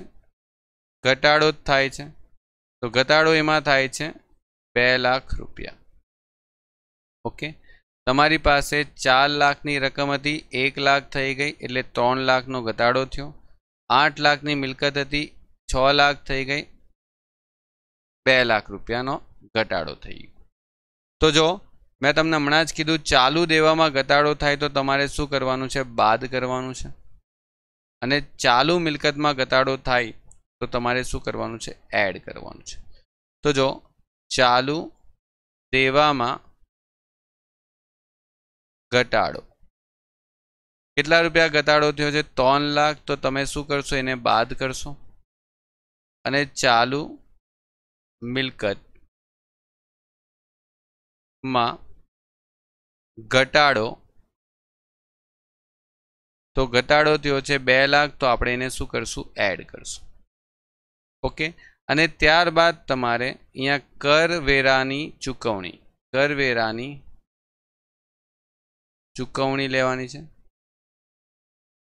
ઘટાડો જ થાય છે તો ઘટાડો એમાં થાય છે બે લાખ રૂપિયા ઓકે તમારી પાસે ચાર લાખની રકમ હતી એક લાખ થઈ ગઈ એટલે ત્રણ લાખનો ઘટાડો થયો આઠ લાખની મિલકત હતી છ લાખ થઈ ગઈ બે લાખ રૂપિયાનો ઘટાડો થઈ ગયો તો જો મેં તમને હમણાં જ કીધું ચાલુ દેવામાં ઘટાડો થાય તો તમારે શું કરવાનું છે બાદ કરવાનું છે અને ચાલુ મિલકતમાં ઘટાડો થાય તો તમારે શું કરવાનું છે એડ કરવાનું છે તો જો ચાલુ દેવામાં ઘટાડો કેટલા રૂપિયા ઘટાડો થયો છે ત્રણ લાખ તો તમે શું કરશો એને બાદ કરશો અને ચાલુ મિલકતમાં ઘટાડો તો ઘટાડો થયો છે બે લાખ તો આપણે એને શું કરશું એડ કરશું ઓકે અને ત્યારબાદ તમારે અહીંયા કરવેરાની ચૂકવણી કરવેરાની ચૂકવણી લેવાની છે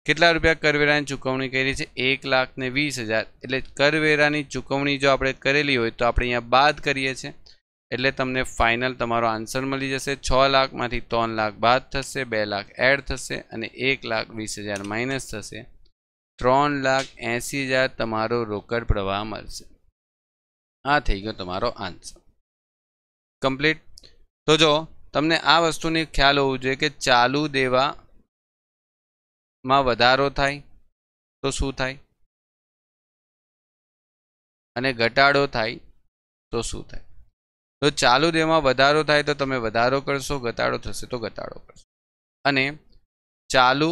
કેટલા રૂપિયા કરવેરાની ચૂકવણી કરી છે એક લાખ ને વીસ હજાર એટલે કરવેરાની ચૂકવણી જો આપણે કરેલી હોય તો આપણે અહીંયા બાદ કરીએ છીએ એટલે તમને ફાઇનલ તમારો આન્સર મળી જશે છ લાખમાંથી ત્રણ લાખ બાદ થશે બે લાખ એડ થશે અને એક લાખ વીસ હજાર માઇનસ થશે ત્રણ લાખ એંસી હજાર તમારો રોકડ પ્રવાહ મળશે આ થઈ ગયો તમારો આન્સર કમ્પ્લીટ તો જો તમને આ વસ્તુની ખ્યાલ હોવું જોઈએ કે ચાલુ દેવામાં વધારો થાય તો શું થાય અને ઘટાડો થાય તો શું થાય તો ચાલુ દેવામાં વધારો થાય તો તમે વધારો કરશો ઘટાડો થશે તો ઘટાડો કરશો અને ચાલુ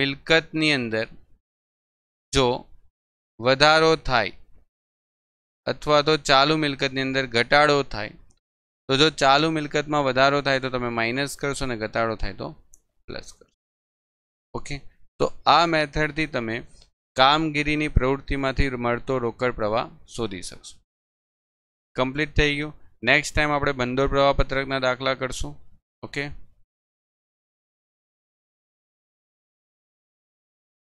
મિલકતની અંદર જો વધારો થાય અથવા તો ચાલુ મિલકતની અંદર ઘટાડો થાય તો જો ચાલુ મિલકતમાં વધારો થાય તો તમે માઇનસ કરશો અને ઘટાડો થાય તો પ્લસ કરશો ઓકે તો આ મેથડથી તમે કામગીરીની પ્રવૃત્તિમાંથી મળતો રોકડ પ્રવાહ શોધી શકશો કમ્પ્લીટ થઈ ગયું નેક્સ્ટ ટાઈમ આપણે બંદોર પ્રવાહ પત્રકના દાખલા કરશું ઓકે